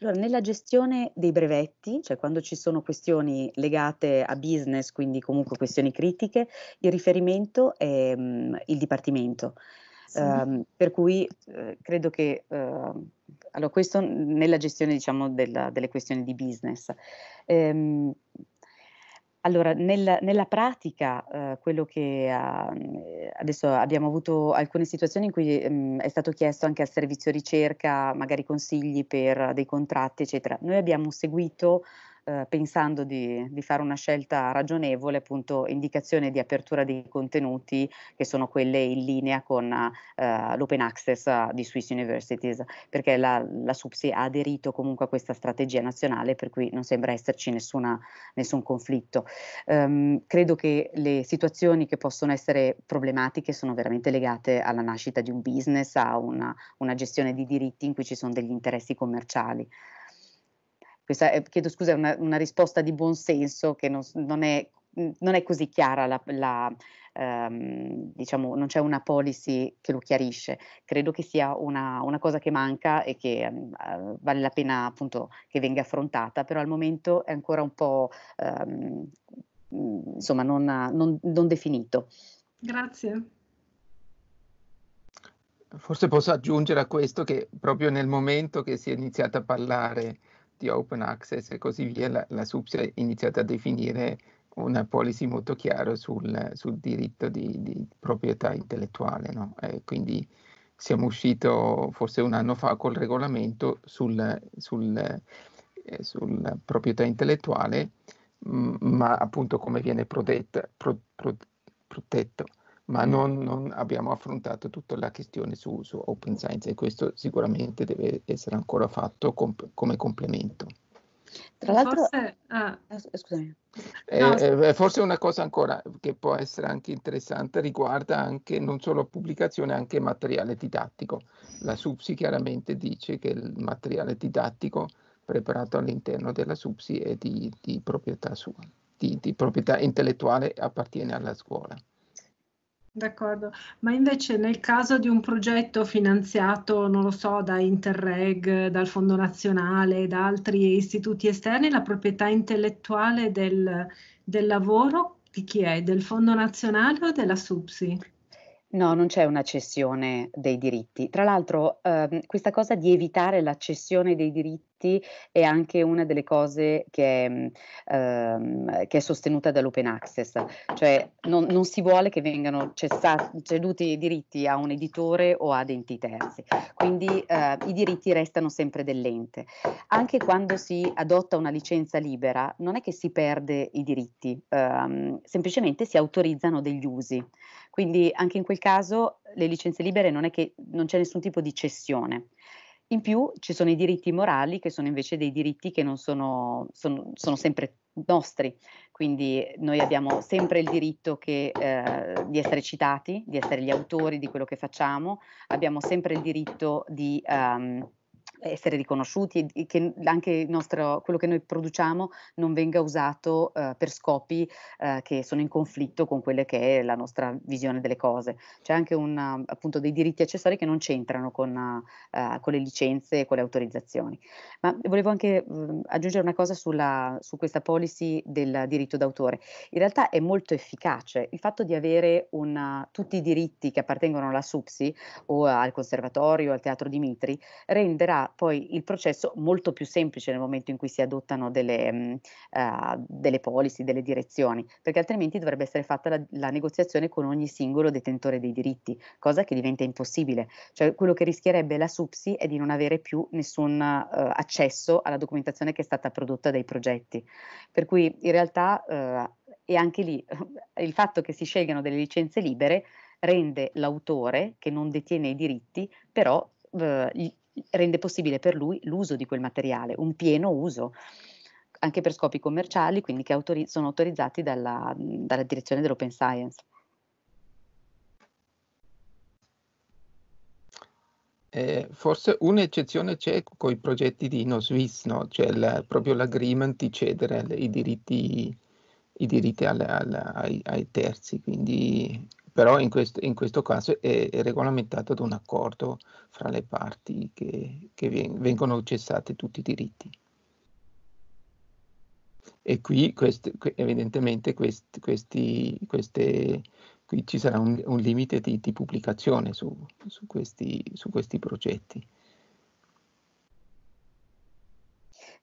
Allora, nella gestione dei brevetti, cioè quando ci sono questioni legate a business, quindi comunque questioni critiche, il riferimento è mh, mm, il dipartimento. Ehm, per cui eh, credo che ehm, allora questo nella gestione diciamo, della, delle questioni di business. Ehm, allora, nel, nella pratica, eh, quello che eh, adesso abbiamo avuto alcune situazioni in cui ehm, è stato chiesto anche al servizio ricerca, magari consigli per dei contratti, eccetera. Noi abbiamo seguito eh, pensando di, di, fare una scelta ragionevole, appunto indicazione di apertura dei contenuti che sono quelle in linea con eh, l'open access eh, di Swiss Universities, perché la, la SUPSI ha aderito comunque a questa strategia nazionale, per cui non sembra esserci nessuna, nessun conflitto. Um, credo che le situazioni che possono essere problematiche sono veramente legate alla nascita di un business, a una, una gestione di diritti in cui ci sono degli interessi commerciali. Questa è, chiedo scusa, è una, una, risposta di buon senso che non, non, è, non è, così chiara, la, la, ehm, diciamo, non c'è una policy che lo chiarisce. Credo che sia una, una cosa che manca e che ehm, eh, vale la pena appunto che venga affrontata, però al momento è ancora un po' ehm, mm, insomma, non, non, non definito. Grazie. Forse posso aggiungere a questo che proprio nel momento che si è iniziato a parlare costi, open access e così via, la, la SUPS è iniziata a definire una policy molto chiara sul, sul diritto di, di, proprietà intellettuale. No? quindi siamo usciti forse un anno fa col regolamento sul, sul, eh, sulla proprietà intellettuale, mh, ma appunto come viene protetta, pro, pro, protetto ma mm. non, non abbiamo affrontato tutta la questione su, su, Open Science e questo sicuramente deve essere ancora fatto comp- come complemento. Tra l'altro, forse, ah, ah scusami. Eh, no, eh, forse una cosa ancora che può essere anche interessante riguarda anche non solo pubblicazione, anche materiale didattico. La SUPSI chiaramente dice che il materiale didattico preparato all'interno della SUPSI è di, di proprietà sua, di, di proprietà intellettuale appartiene alla scuola. D'accordo, ma invece nel caso di un progetto finanziato, non lo so, da Interreg, dal Fondo Nazionale, da altri istituti esterni, la proprietà intellettuale del, del lavoro di chi è? Del Fondo Nazionale o della SUPSI? No, non c'è una cessione dei diritti. Tra l'altro, ehm, questa cosa di evitare la cessione dei diritti diritti è anche una delle cose che, mhmm, ehm, che è sostenuta dall'open access, cioè non, non si vuole che vengano ceduti i diritti a un editore o ad enti terzi, quindi eh, i diritti restano sempre dell'ente. Anche quando si adotta una licenza libera non è che si perde i diritti, ehm, semplicemente si autorizzano degli usi. Quindi anche in quel caso le licenze libere non è che non c'è nessun tipo di cessione. In più ci sono i diritti morali che sono invece dei diritti che non sono, sono, sono sempre nostri, quindi eh, noi abbiamo sempre il diritto che, eh, di essere citati, di essere gli autori di quello che facciamo, abbiamo sempre il diritto di... Um, essere riconosciuti e che anche nostro, quello che noi produciamo non venga usato uh, per scopi uh, che sono in conflitto con quella che è la nostra visione delle cose. C'è anche un, appunto dei diritti accessori che non c'entrano con, uh, con le licenze e con le autorizzazioni. Ma volevo anche mm, aggiungere una cosa sulla, su questa policy del diritto d'autore. In realtà è molto efficace il fatto di avere una, tutti i diritti che appartengono alla SUPSI o al conservatorio, al teatro Dimitri, renderà poi il processo molto più semplice nel momento in cui si adottano delle, uh, delle policy, delle direzioni, perché altrimenti dovrebbe essere fatta la, la, negoziazione con ogni singolo detentore dei diritti, cosa che diventa impossibile. Cioè quello che rischierebbe la SUPSI è di non avere più nessun uh, accesso alla documentazione che è stata prodotta dai progetti. Per cui in realtà uh, e anche lì il fatto che si scelgano delle licenze libere rende l'autore che non detiene i diritti però eh, rende possibile per lui l'uso di quel materiale, un pieno uso anche per scopi commerciali, quindi che autori- sono autorizzati dalla, dalla direzione dell'Open Science. Eh, forse un'eccezione c'è con i progetti di InnoSwiss, no? cioè il, proprio l'agreement di cedere i diritti, i diritti al, al, ai, ai, terzi, quindi però in questo, in questo caso è, è, regolamentato da un accordo fra le parti che, che vengono cessati tutti i diritti. E qui quest, evidentemente quest, questi, queste, qui ci sarà un, un limite di, di pubblicazione su, su, questi, su questi progetti.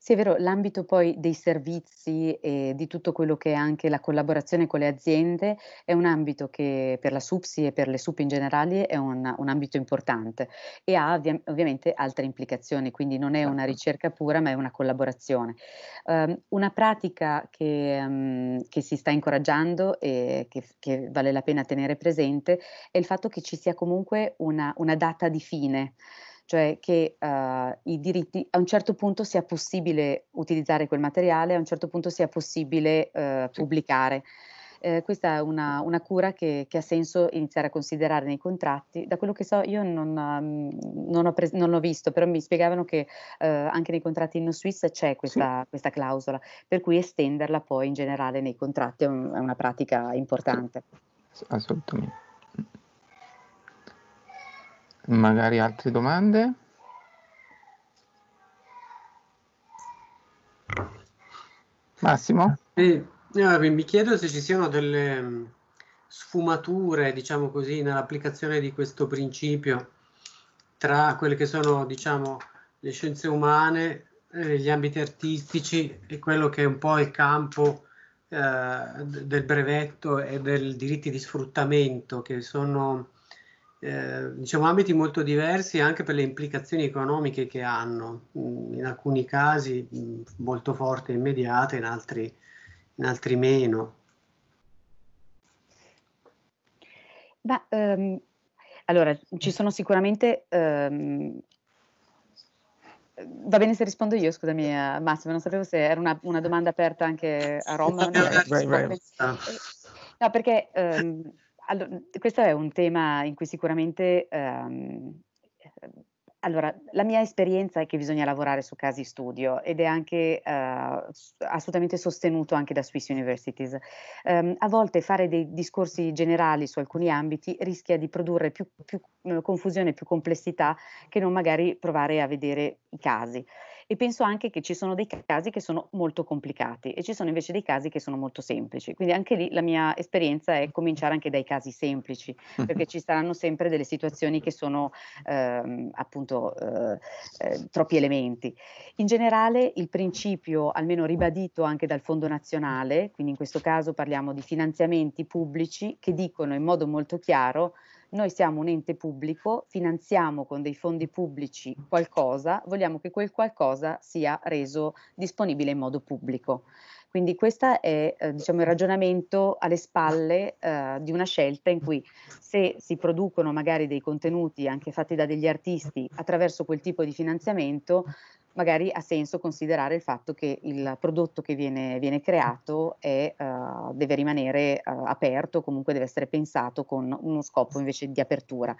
Sì, è vero, l'ambito poi dei servizi e di tutto quello che è anche la collaborazione con le aziende è un ambito che per la SUPSI e per le SUP in generale è un, un ambito importante e ha ovvia- ovviamente altre implicazioni, quindi non è una certo. ricerca pura ma è una collaborazione. Um, una pratica che, um, che, si sta incoraggiando e che, che, vale la pena tenere presente è il fatto che ci sia comunque una, una data di fine cioè che eh, i diritti a un certo punto sia possibile utilizzare quel materiale, a un certo punto sia possibile eh, pubblicare. Eh, questa è una, una cura che, che, ha senso iniziare a considerare nei contratti. Da quello che so, io non, mm, non, ho, pres- non ho, visto, però mi spiegavano che eh, anche nei contratti in no Swiss c'è questa, sì. questa, clausola, per cui estenderla poi in generale nei contratti è, un, è una pratica importante. Assolutamente. Magari altre domande? Massimo? Eh, mi chiedo se ci siano delle mm, sfumature, diciamo così, nell'applicazione di questo principio tra quelle che sono, diciamo, le scienze umane, eh, gli ambiti artistici e quello che è un po' il campo eh, del brevetto e del diritti di sfruttamento, che sono eh, diciamo, ambiti molto diversi anche per le implicazioni economiche che hanno, mm, in alcuni casi mm, molto forti e immediate, in altri, in altri meno. Ma, um, ehm, allora, ci sono sicuramente... Um, va bene se rispondo io, scusami eh, Massimo, non sapevo se era una, una domanda aperta anche a Roma. No, eh, no perché... Um, allora, mhmm, questo è un tema in cui sicuramente... Ehm, allora, la mia esperienza è che bisogna lavorare su casi studio ed è anche eh, assolutamente sostenuto anche da Swiss Universities. Um, a volte fare dei discorsi generali su alcuni ambiti rischia di produrre più, più mhmm, confusione, più complessità che non magari provare a vedere i casi e penso anche che ci sono dei casi che sono molto complicati e ci sono invece dei casi che sono molto semplici. Quindi anche lì la mia esperienza è cominciare anche dai casi semplici, mm-hmm. perché ci saranno sempre delle situazioni che sono ehm, appunto eh, eh, troppi elementi. In generale il principio, almeno ribadito anche dal Fondo Nazionale, quindi in questo caso parliamo di finanziamenti pubblici che dicono in modo molto chiaro noi siamo un ente pubblico, finanziamo con dei fondi pubblici qualcosa, vogliamo che quel qualcosa sia reso disponibile in modo pubblico. Quindi questo è eh, diciamo, il ragionamento alle spalle eh, di una scelta in cui se si producono magari dei contenuti anche fatti da degli artisti attraverso quel tipo di finanziamento, magari ha senso considerare il fatto che il prodotto che viene, viene creato è, uh, deve rimanere uh, aperto, comunque deve essere pensato con uno scopo invece di apertura.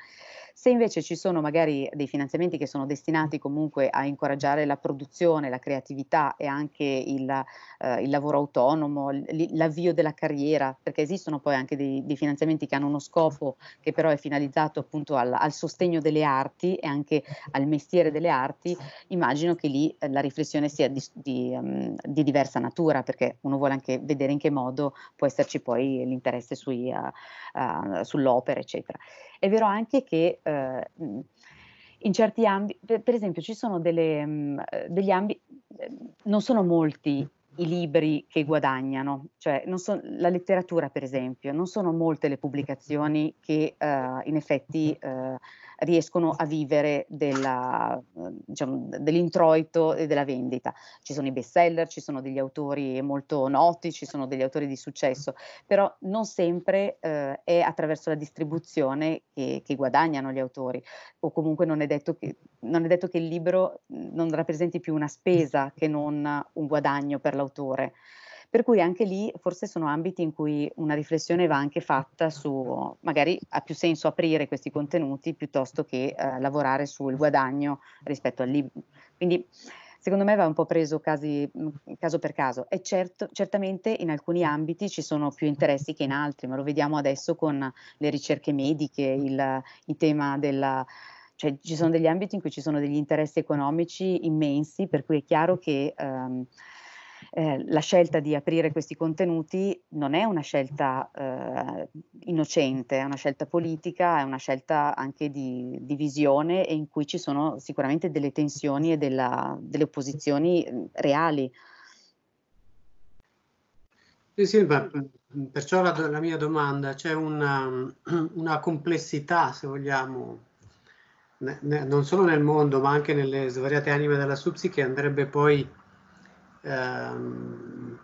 Se invece ci sono magari dei finanziamenti che sono destinati comunque a incoraggiare la produzione, la creatività e anche il, uh, il lavoro, lavoro autonomo, l'avvio della carriera, perché esistono poi anche dei, dei, finanziamenti che hanno uno scopo che però è finalizzato appunto al, al, sostegno delle arti e anche al mestiere delle arti, immagino che lì eh, la riflessione sia di, di, um, di diversa natura, perché uno vuole anche vedere in che modo può esserci poi l'interesse sui, uh, uh, sull'opera, eccetera. È vero anche che... Uh, in certi ambiti, per esempio, ci sono delle, mm, degli ambiti, non sono molti i libri che guadagnano, cioè non so, la letteratura per esempio, non sono molte le pubblicazioni che eh, in effetti eh, riescono a vivere della, ehm, diciamo, dell'introito e della vendita. Ci sono i best seller, ci sono degli autori molto noti, ci sono degli autori di successo, però non sempre eh, è attraverso la distribuzione che, che, guadagnano gli autori o comunque non è, detto che, non è detto che il libro mm, non rappresenti più una spesa che non un guadagno per l'autore. Per cui anche lì forse sono ambiti in cui una riflessione va anche fatta su, magari ha più senso aprire questi contenuti piuttosto che eh, lavorare sul guadagno rispetto al libro. Quindi secondo me va un po' preso casi, mm, caso per caso. E certo, certamente in alcuni ambiti ci sono più interessi che in altri, ma lo vediamo adesso con le ricerche mediche, il, il tema della... Cioè, ci sono degli ambiti in cui ci sono degli interessi economici immensi, per cui è chiaro che ehm, eh, la scelta di aprire questi contenuti non è una scelta eh, innocente, è una scelta politica, è una scelta anche di, di visione e in cui ci sono sicuramente delle tensioni e della, delle opposizioni mm, reali. Sì, sì, mm, perciò la, la, mia domanda, c'è una, mm, una complessità, se vogliamo, ne, ne, non solo nel mondo, ma anche nelle svariate anime della subsi che andrebbe poi Ehm,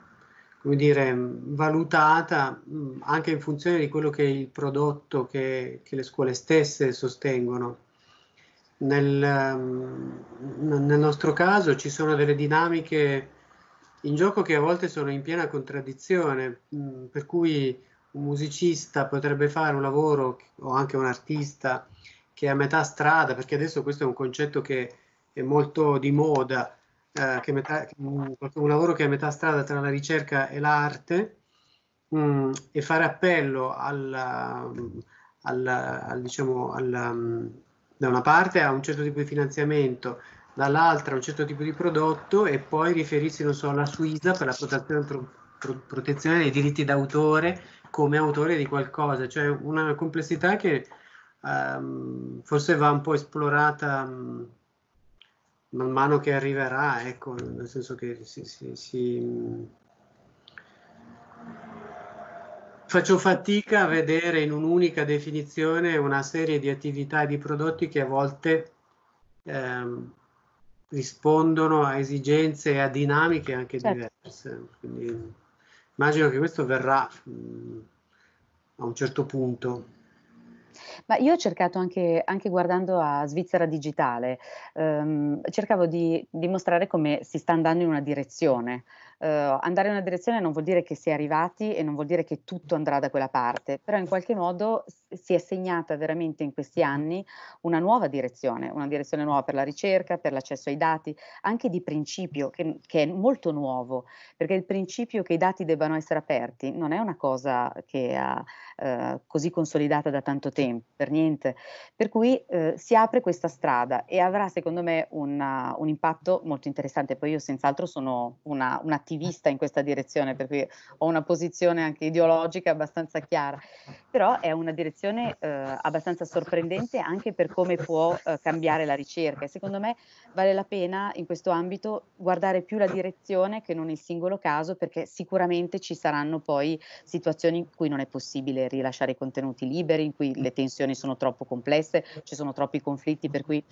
come dire, valutata mm, anche in funzione di quello che è il prodotto che, che le scuole stesse sostengono. Nel, ehm, nel, nostro caso ci sono delle dinamiche in gioco che a volte sono in piena contraddizione, mm, per cui un musicista potrebbe fare un lavoro o anche un artista che è a metà strada, perché adesso questo è un concetto che è molto di moda, eh, che metà, un, un lavoro che è a metà strada tra la ricerca e l'arte mm, e fare appello alla, alla, al, diciamo, alla, mm, da una parte a un certo tipo di finanziamento, dall'altra a un certo tipo di prodotto e poi riferirsi non so, alla Suiza per la protezione, pro, pro, protezione dei diritti d'autore come autore di qualcosa, cioè una complessità che um, forse va un po' esplorata. Um, man mano che arriverà, ecco, nel senso che si, si, si... Mm, faccio fatica a vedere in un'unica definizione una serie di attività e di prodotti che a volte ehm, rispondono a esigenze e a dinamiche anche certo. diverse. Quindi immagino che questo verrà mh, mm, a un certo punto. Ma io ho cercato anche, anche guardando a Svizzera Digitale, ehm, cercavo di dimostrare come si sta andando in una direzione eh, andare in una direzione non vuol dire che si è arrivati e non vuol dire che tutto andrà da quella parte, però in qualche modo si è segnata veramente in questi anni una nuova direzione, una direzione nuova per la ricerca, per l'accesso ai dati, anche di principio che, che è molto nuovo, perché il principio che i dati debbano essere aperti non è una cosa che è eh, uhm, così consolidata da tanto tempo, per niente, per cui eh, si apre questa strada e avrà secondo me una, un impatto molto interessante, poi io senz'altro sono una, una attivista in questa direzione, per cui ho una posizione anche ideologica abbastanza chiara, però è una direzione eh, abbastanza sorprendente anche per come può eh, cambiare la ricerca secondo me vale la pena in questo ambito guardare più la direzione che non il singolo caso perché sicuramente ci saranno poi situazioni in cui non è possibile rilasciare contenuti liberi, in cui le tensioni sono troppo complesse, ci sono troppi conflitti, per cui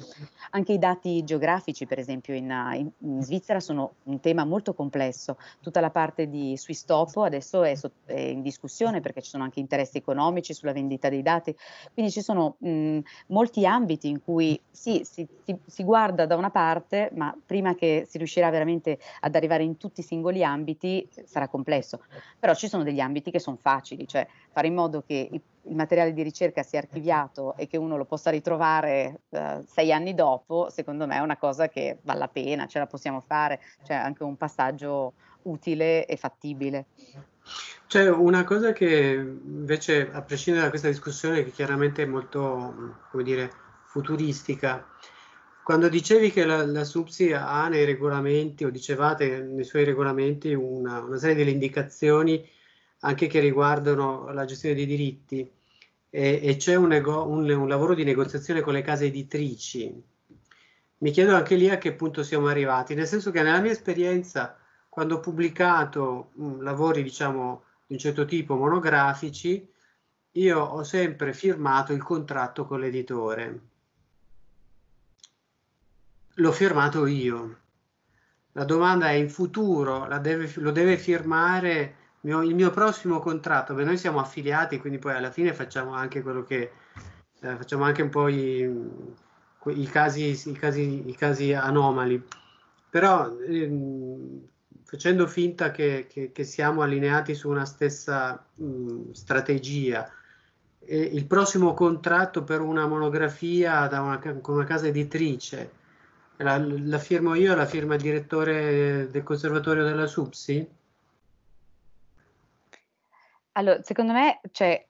anche i dati geografici per esempio in, in, in Svizzera sono un tema molto complesso adesso tutta la parte di Swistopo adesso è, so, è, in discussione perché ci sono anche interessi economici sulla vendita dei dati, quindi ci sono mh, molti ambiti in cui sì, si, si, si guarda da una parte, ma prima che si riuscirà veramente ad arrivare in tutti i singoli ambiti eh, sarà complesso, però ci sono degli ambiti che sono facili, cioè fare in modo che i il materiale di ricerca sia archiviato e che uno lo possa ritrovare eh, sei anni dopo, secondo me è una cosa che vale la pena, ce la possiamo fare, cioè anche un passaggio utile e fattibile. C'è una cosa che invece, a prescindere da questa discussione, che chiaramente è molto, come dire, futuristica, quando dicevi che la, la SUPSI ha nei regolamenti, o dicevate nei suoi regolamenti, una, una serie delle indicazioni anche che riguardano la gestione dei diritti e, e c'è un, nego- un, un, lavoro di negoziazione con le case editrici. Mi chiedo anche lì a che punto siamo arrivati, nel senso che nella mia esperienza, quando ho pubblicato mh, mm, lavori, diciamo, di un certo tipo monografici, io ho sempre firmato il contratto con l'editore. L'ho firmato io. La domanda è in futuro, deve, lo deve firmare mio, il mio prossimo contratto, beh, noi siamo affiliati, quindi poi alla fine facciamo anche quello che eh, facciamo anche un po' i, i, casi, i, casi, i casi, anomali. Però ehm, facendo finta che, che, che, siamo allineati su una stessa mh, mm, strategia, e il prossimo contratto per una monografia una, con una casa editrice, la, la firmo io e la firma il direttore del conservatorio della SUPSI? Allora, secondo me, cioè,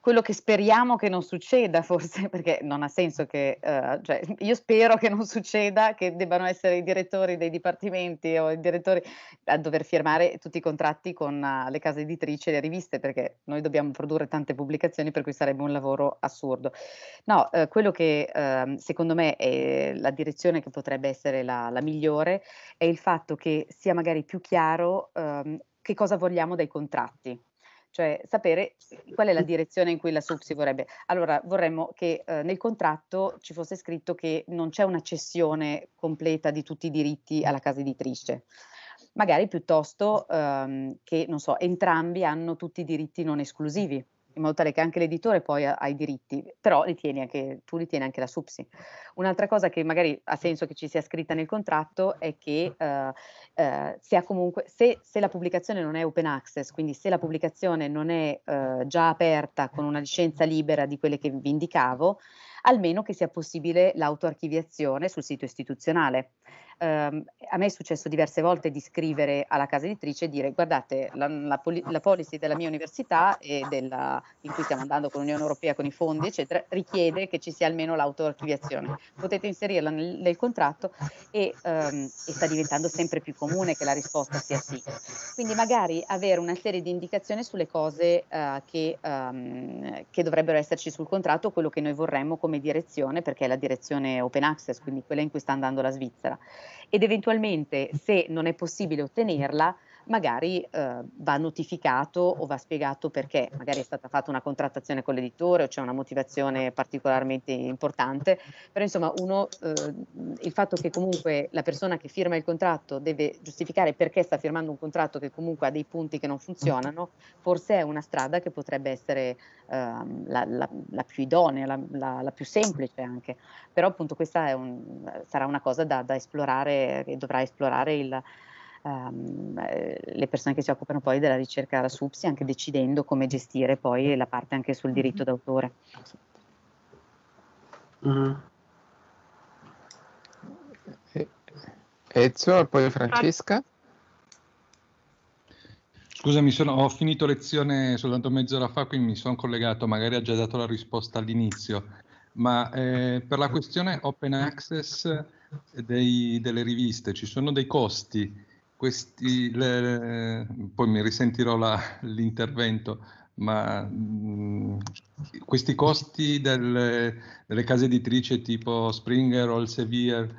quello che speriamo che non succeda, forse, perché non ha senso che, uh, cioè, io spero che non succeda che debbano essere i direttori dei dipartimenti o i direttori a dover firmare tutti i contratti con uh, le case editrici e le riviste, perché noi dobbiamo produrre tante pubblicazioni, per cui sarebbe un lavoro assurdo. No, uh, quello che ehm, secondo me è la direzione che potrebbe essere la, la, migliore è il fatto che sia magari più chiaro ehm, che cosa vogliamo dai contratti cioè sapere qual è la direzione in cui la SUP si vorrebbe. Allora vorremmo che eh, nel contratto ci fosse scritto che non c'è una cessione completa di tutti i diritti alla casa editrice magari piuttosto ehm, che, non so, entrambi hanno tutti i diritti non esclusivi in modo tale che anche l'editore poi ha, ha i diritti, però li tieni anche, tu li tieni anche la SUPSI. Un'altra cosa che magari ha senso che ci sia scritta nel contratto è che eh, eh, sia comunque, se, se, la pubblicazione non è open access, quindi se la pubblicazione non è eh, già aperta con una licenza libera di quelle che vi indicavo, almeno che sia possibile l'autoarchiviazione sul sito istituzionale. Um, a me è successo diverse volte di scrivere alla casa editrice e dire guardate la, la, poli- la policy della mia università e della, in cui stiamo andando con l'Unione Europea, con i fondi eccetera, richiede che ci sia almeno l'autoarchiviazione. Potete inserirla nel, nel contratto e, um, e, sta diventando sempre più comune che la risposta sia sì. Quindi magari avere una serie di indicazioni sulle cose uh, che, um, che dovrebbero esserci sul contratto, quello che noi vorremmo come come direzione, perché è la direzione open access, quindi quella in cui sta andando la Svizzera, ed eventualmente se non è possibile ottenerla, magari eh, va notificato o va spiegato perché, magari è stata fatta una contrattazione con l'editore o c'è una motivazione particolarmente importante, però insomma uno, eh, il fatto che comunque la persona che firma il contratto deve giustificare perché sta firmando un contratto che comunque ha dei punti che non funzionano, forse è una strada che potrebbe essere eh, la, la, la, più idonea, la, la, più semplice anche, però appunto questa un, sarà una cosa da, da esplorare e dovrà esplorare il ehm, eh, le persone che si occupano poi della ricerca alla SUPSI, anche decidendo come gestire poi la parte anche sul mhm. diritto d'autore. Mm. Ezio e poi Francesca. Scusami, sono, ho finito lezione soltanto mezz'ora fa, quindi mi sono collegato, magari ha già dato la risposta all'inizio, ma eh, per la questione open access dei, delle riviste ci sono dei costi questi, le, poi mi risentirò la, l'intervento, ma mh, questi costi del, delle case editrici tipo Springer o Elsevier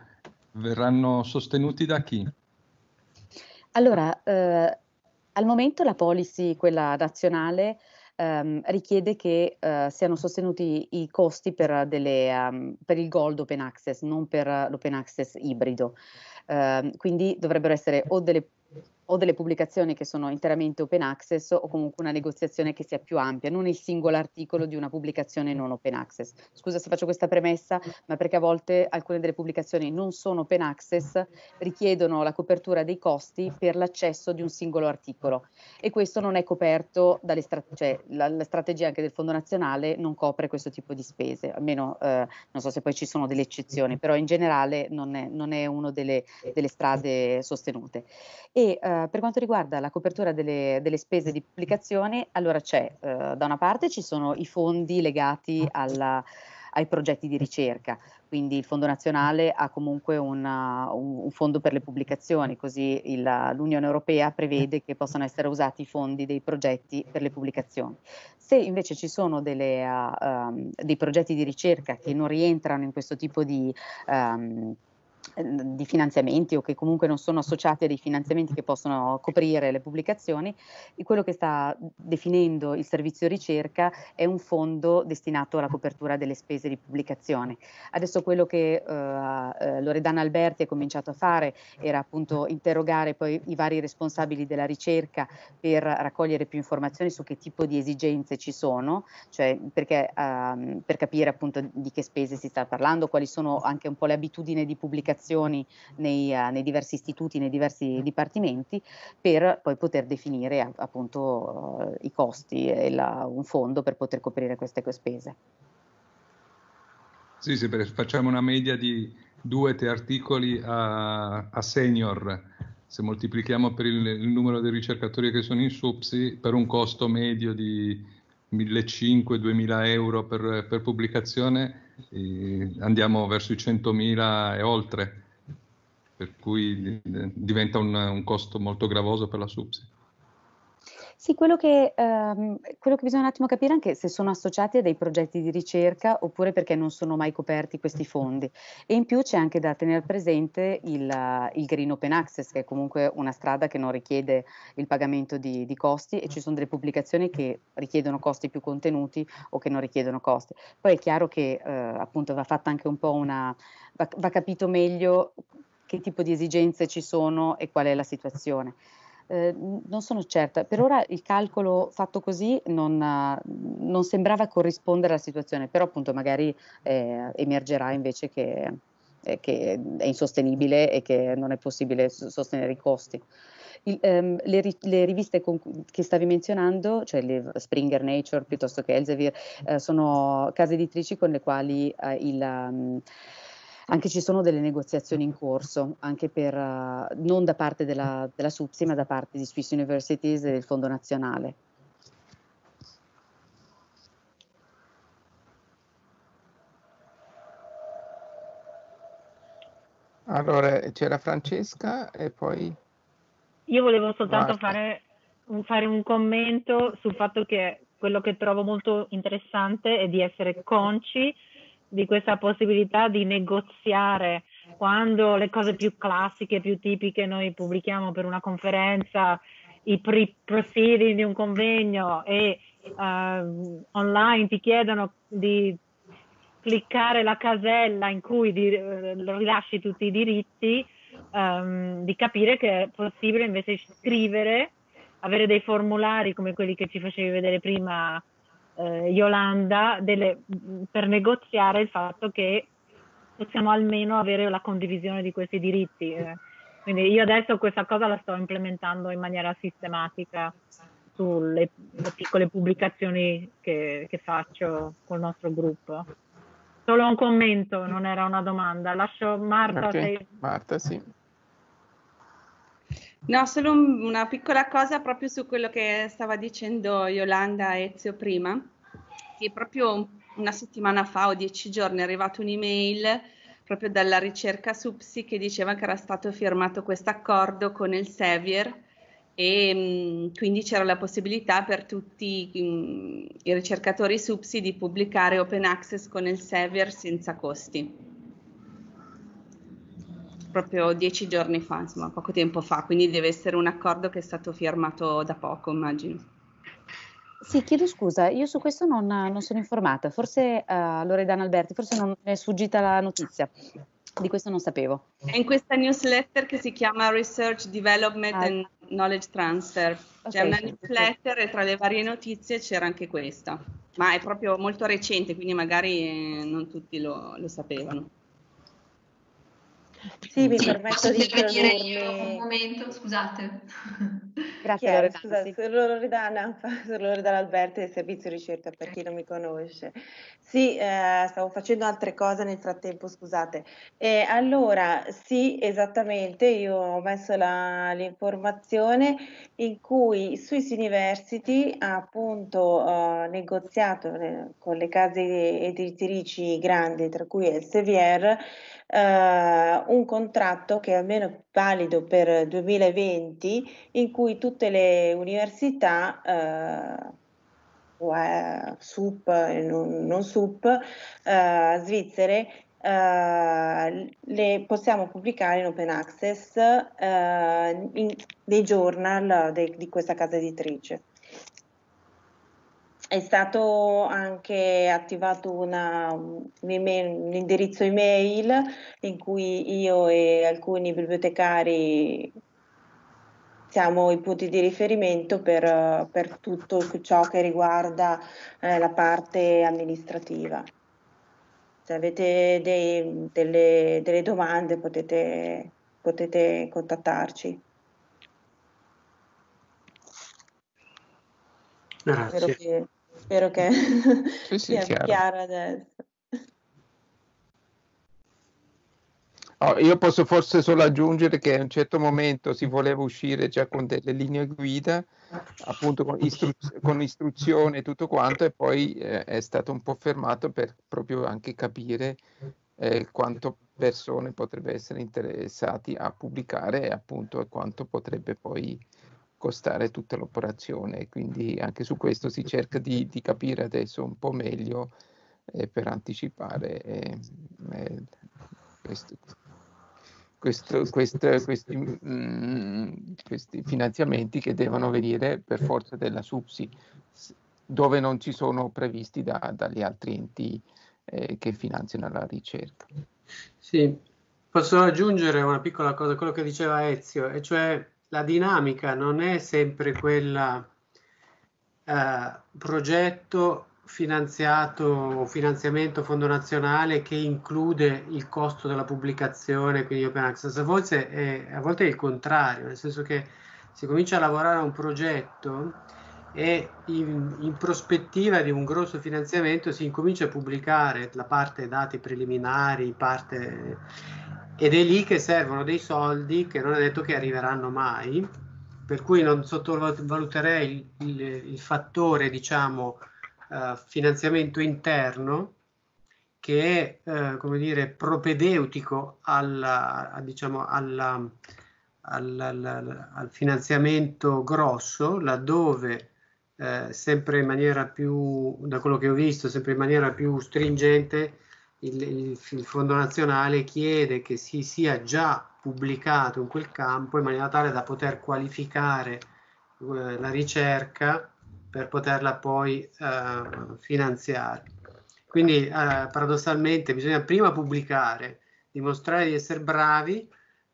verranno sostenuti da chi? Allora, eh, al momento la policy, quella nazionale, ehm, richiede che eh, siano sostenuti i costi per, delle, um, per il Gold Open Access, non per l'Open Access ibrido. Ehm, quindi dovrebbero essere o delle o delle pubblicazioni che sono interamente open access o comunque una negoziazione che sia più ampia, non il singolo articolo di una pubblicazione non open access. Scusa se faccio questa premessa, ma perché a volte alcune delle pubblicazioni non sono open access, richiedono la copertura dei costi per l'accesso di un singolo articolo e questo non è coperto dalle strategie, cioè la, la, strategia anche del Fondo Nazionale non copre questo tipo di spese, almeno eh, non so se poi ci sono delle eccezioni, però in generale non è, non è una delle, delle, strade sostenute. E, eh, per quanto riguarda la copertura delle, delle spese di pubblicazione, allora c'è, eh, da una parte ci sono i fondi legati alla, ai progetti di ricerca, quindi il Fondo Nazionale ha comunque una, un, un, fondo per le pubblicazioni, così il, l'Unione Europea prevede che possano essere usati i fondi dei progetti per le pubblicazioni. Se invece ci sono delle, uh, um, dei progetti di ricerca che non rientrano in questo tipo di... Um, eh, di finanziamenti o che comunque non sono associati a dei finanziamenti che possono coprire le pubblicazioni, quello che sta definendo il servizio ricerca è un fondo destinato alla copertura delle spese di pubblicazione. Adesso quello che eh, eh, Loredana Alberti ha cominciato a fare era appunto interrogare poi i vari responsabili della ricerca per raccogliere più informazioni su che tipo di esigenze ci sono, cioè perché, eh, per capire appunto di che spese si sta parlando, quali sono anche un po' le abitudini di pubblicazione applicazioni nei, uh, nei, diversi istituti, nei diversi mm. dipartimenti, per poi poter definire uh, appunto i costi e la, un fondo per poter coprire queste spese. Sì, sì, facciamo una media di due, o tre articoli a, a senior, se moltiplichiamo per il, il, numero di ricercatori che sono in SUPSI, per un costo medio di 1.500-2.000 euro per, per pubblicazione, andiamo verso i 100.000 e oltre, per cui diventa un, un costo molto gravoso per la SUPSI. Sì, quello che, ehm, quello che, bisogna un attimo capire è anche se sono associati a dei progetti di ricerca oppure perché non sono mai coperti questi fondi. E in più c'è anche da tenere presente il, il Green Open Access, che è comunque una strada che non richiede il pagamento di, di, costi e ci sono delle pubblicazioni che richiedono costi più contenuti o che non richiedono costi. Poi è chiaro che eh, appunto va fatta anche un po' una, va, va capito meglio che tipo di esigenze ci sono e qual è la situazione. Ehm, non sono certa, per ora il calcolo fatto così non, non sembrava corrispondere alla situazione, però appunto magari eh, emergerà invece che, eh, che, è insostenibile e che non è possibile sostenere i costi. Il, ehm, le, le, riviste con, che stavi menzionando, cioè le Springer Nature piuttosto che Elsevier, eh, sono case editrici con le quali eh, il... Um, anche ci sono delle negoziazioni in corso, anche per, uh, non da parte della, della SUPSI, ma da parte di Swiss Universities e del Fondo Nazionale. Allora, c'era Francesca e poi... Io volevo soltanto fare, fare un commento sul fatto che quello che trovo molto interessante è di essere conci di questa possibilità di negoziare quando le cose più classiche, più tipiche noi pubblichiamo per una conferenza, i proceeding di un convegno e uh, online ti chiedono di cliccare la casella in cui di, uh, rilasci tutti i diritti, um, di capire che è possibile invece scrivere, avere dei formulari come quelli che ci facevi vedere prima eh, Yolanda delle, per negoziare il fatto che possiamo almeno avere la condivisione di questi diritti. Eh. Quindi io adesso questa cosa la sto implementando in maniera sistematica sulle piccole pubblicazioni che, che faccio col nostro gruppo. Solo un commento, non era una domanda. Lascio Marta. Okay. Sei... Marta, sì. No, solo una piccola cosa proprio su quello che stava dicendo Yolanda e Ezio prima, che proprio una settimana fa o dieci giorni è arrivata un'email proprio dalla ricerca SUPSI che diceva che era stato firmato questo accordo con il Sevier e mh, mm, quindi c'era la possibilità per tutti mh, mm, i ricercatori SUPSI di pubblicare open access con il Sevier senza costi proprio dieci giorni fa, insomma, poco tempo fa, quindi deve essere un accordo che è stato firmato da poco, immagino. Sì, chiedo scusa, io su questo non, non sono informata, forse uh, Loredana Alberti, forse non è sfuggita la notizia, di questo non sapevo. È in questa newsletter che si chiama Research Development ah. and Knowledge Transfer, okay, c'è una newsletter e tra le varie notizie c'era anche questa, ma è proprio molto recente, quindi magari eh, non tutti lo, lo sapevano. Sì, mi permetto di intervenire io un momento, scusate. Grazie Chiaro, Scusa, sì. sono Loredana, sono Loredana Alberti del servizio ricerca per chi non mi conosce. Sì, eh, stavo facendo altre cose nel frattempo, scusate. Eh, allora, sì, esattamente, io ho messo la, l'informazione in cui Swiss University ha appunto eh, negoziato eh, con le case editrici grandi, tra cui Elsevier, eh, un contratto che è almeno valido per 2020 in cui tutte le università eh, eh SUP, eh, non SUP, eh, svizzere, eh, le possiamo pubblicare in open access eh, in, dei journal de, di questa casa editrice è stato anche attivato una, un, indirizzo email in cui io e alcuni bibliotecari siamo i punti di riferimento per, per tutto ciò che riguarda eh, la parte amministrativa. Se avete dei, delle, delle, domande potete, potete contattarci. Grazie spero che sì, sì, sia chiaro. chiara adesso. Oh, io posso forse solo aggiungere che a un certo momento si voleva uscire già con delle linee guida, appunto con, istru- con istruzione e tutto quanto, e poi eh, è stato un po' fermato per proprio anche capire eh, quanto persone potrebbero essere interessati a pubblicare e appunto quanto potrebbe poi costare tutta l'operazione. Quindi anche su questo si cerca di, di capire adesso un po' meglio eh, per anticipare eh, eh, questo, questo, questo, questi, mh, mm, questi, finanziamenti che devono venire per forza della SUPSI, dove non ci sono previsti da, dagli altri enti eh, che finanziano la ricerca. Sì, posso aggiungere una piccola cosa a quello che diceva Ezio, e cioè la dinamica non è sempre quella eh, progetto finanziato finanziamento fondo nazionale che include il costo della pubblicazione, quindi open access. A volte è, a volte è il contrario, nel senso che si comincia a lavorare a un progetto e in, in, prospettiva di un grosso finanziamento si incomincia a pubblicare la parte dati preliminari, parte ed è lì che servono dei soldi che non è detto che arriveranno mai, per cui non sottovaluterei il, il, il fattore, diciamo, eh, finanziamento interno che è, eh, come dire, propedeutico alla, a, diciamo, alla, alla, al finanziamento grosso, laddove eh, sempre in maniera più, da quello che ho visto, sempre in maniera più stringente, il, il, il Fondo Nazionale chiede che si sia già pubblicato in quel campo in maniera tale da poter qualificare eh, la ricerca per poterla poi eh, finanziare. Quindi eh, paradossalmente bisogna prima pubblicare, dimostrare di essere bravi,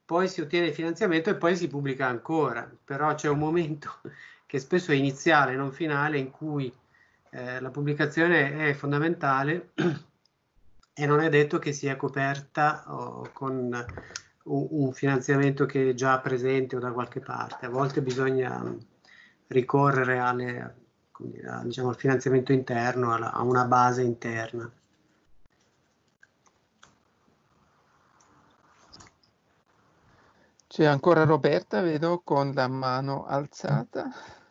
poi si ottiene il finanziamento e poi si pubblica ancora, però c'è un momento che spesso è iniziale, non finale, in cui eh, la pubblicazione è fondamentale e non è detto che sia coperta oh, con un finanziamento che è già presente o da qualche parte. A volte bisogna ricorrere alle, a, diciamo, al finanziamento interno, alla, a una base interna. C'è ancora Roberta, vedo, con la mano alzata.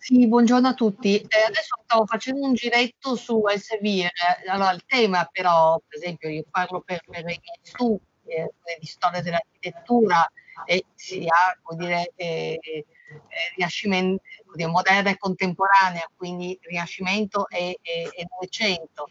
Sì, buongiorno a tutti. Eh, adesso stavo facendo un giretto su SVR. Eh, allora, il tema però, per esempio, io parlo per, per i miei studi eh, di storia dell'architettura e si ha, come dire, eh, eh riascimento moderna e contemporanea, quindi Rinascimento e, Novecento.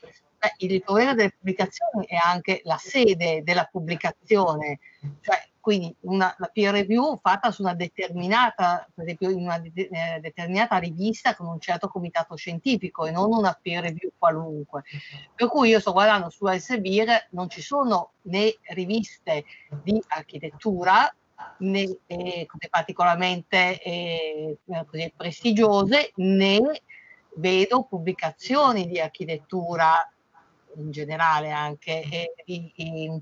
il problema delle pubblicazioni è anche la sede della pubblicazione, cioè quindi una, peer review fatta su una determinata, per esempio in una de- eh, determinata rivista con un certo comitato scientifico e non una peer review qualunque. Mm-hmm. Per cui io sto guardando su Elsevier, non ci sono né riviste di architettura né eh, particolarmente eh, eh prestigiose né vedo pubblicazioni di architettura in generale anche mm. e, e, in, un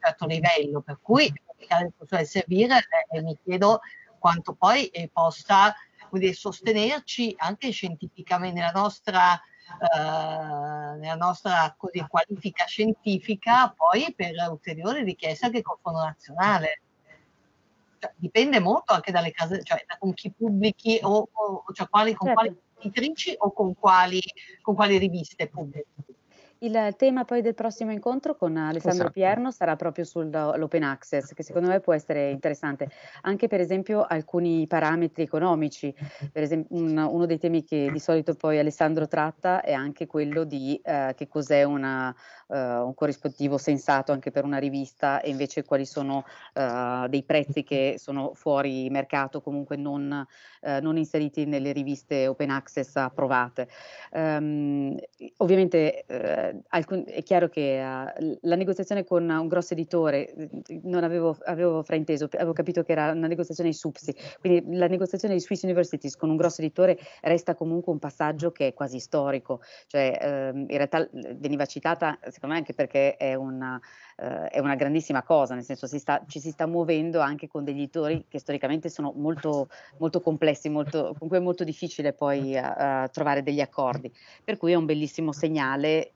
certo livello, per cui il Servire e mi chiedo quanto poi eh, possa quindi, sostenerci anche scientificamente nella nostra eh, nella nostra così, qualifica scientifica poi per ulteriori richieste anche col Fondo Nazionale. Cioè, dipende molto anche dalle case, cioè da con chi pubblichi o, o cioè, quali, con certo. quali editrici o con quali, con quali riviste pubblichi. Il tema poi del prossimo incontro con Alessandro esatto. Pierno sarà proprio sull'open eh, access, che secondo me può essere interessante, anche per esempio alcuni parametri economici. Per esempio, un, uno dei temi che di solito poi Alessandro tratta è anche quello di eh, che cos'è una, eh, un corrispettivo sensato anche per una rivista e invece quali sono eh, dei prezzi che sono fuori mercato, comunque non, eh, non inseriti nelle riviste open access approvate. Um, ovviamente alcun, è chiaro che la negoziazione con un grosso editore mm, non avevo, avevo frainteso, avevo capito che era una negoziazione di SUPSI, quindi la negoziazione di Swiss Universities con un grosso editore resta comunque un passaggio che è quasi storico, cioè ehm, in realtà mm, veniva citata secondo me anche perché è una, eh, è una grandissima cosa, nel senso si sta, ci si sta muovendo anche con degli editori che storicamente sono molto, molto complessi, molto, con cui è molto difficile poi uh, trovare degli accordi, per cui è un bellissimo segnale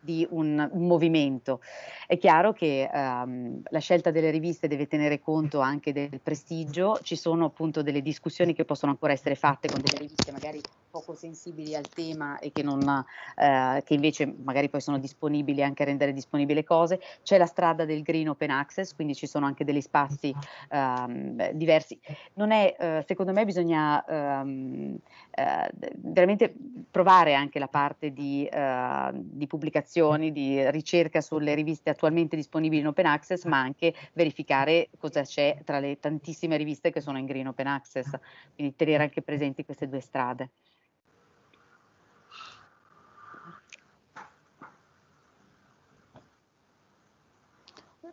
di un, un movimento. È chiaro che ehm, la scelta delle riviste deve tenere conto anche del prestigio, ci sono appunto delle discussioni che possono ancora essere fatte con delle riviste magari poco sensibili al tema e che, non, eh, che invece magari poi sono disponibili anche a rendere disponibili cose. C'è la strada del green open access, quindi ci sono anche degli spazi ehm, diversi. Non è, eh, secondo me bisogna ehm, eh, veramente provare anche la parte di, eh, di pubblicazione pubblicazioni di ricerca sulle riviste attualmente disponibili in open access, ma anche verificare cosa c'è tra le tantissime riviste che sono in green open access, quindi tenere anche presenti queste due strade.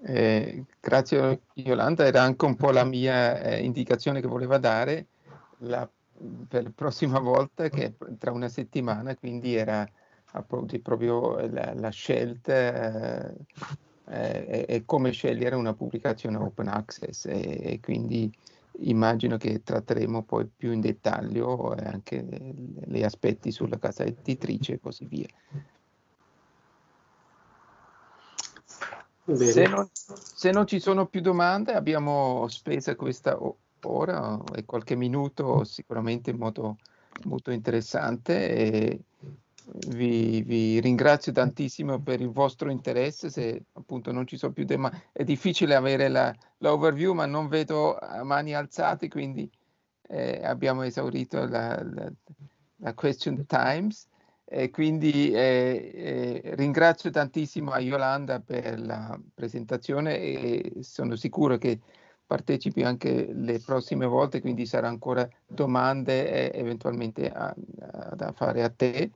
Eh, grazie Yolanda, era anche un po' la mia eh, indicazione che voleva dare la, per la prossima volta, che è tra una settimana, quindi era appunto proprio la, la scelta eh, è, come scegliere una pubblicazione open access e, e, quindi immagino che tratteremo poi più in dettaglio eh, anche gli aspetti sulla casa editrice e così via. Se non, se non, ci sono più domande, abbiamo speso questa ora e qualche minuto sicuramente in modo molto interessante. E, vi, vi, ringrazio tantissimo per il vostro interesse, se appunto non ci sono più tema, è difficile avere la, l'overview ma non vedo eh, mani alzate, quindi eh, abbiamo esaurito la, la, la, question times e quindi eh, eh, ringrazio tantissimo a Yolanda per la presentazione e sono sicuro che partecipi anche le prossime volte, quindi sarà ancora domande eh, eventualmente a, a, da fare a te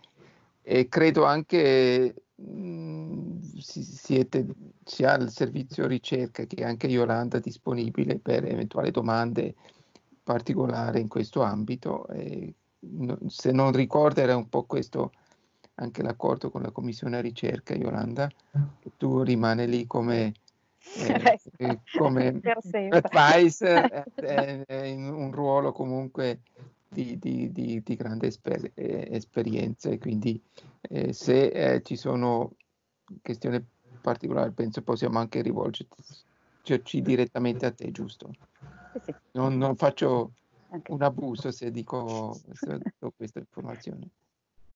e credo anche mh, mm, si, siete, si il servizio ricerca che anche Yolanda disponibile per eventuali domande particolari in questo ambito. E, se non ricordo era un po' questo anche l'accordo con la Commissione Ricerca, Yolanda, che ah. tu rimani lì come, eh, come advisor eh, eh, in un ruolo comunque di, di, di, di grande esper- eh, esperienza e quindi eh, se eh, ci sono questioni particolari penso possiamo anche rivolgerci direttamente a te, giusto? Eh non, non faccio un abuso se dico se do questa informazione.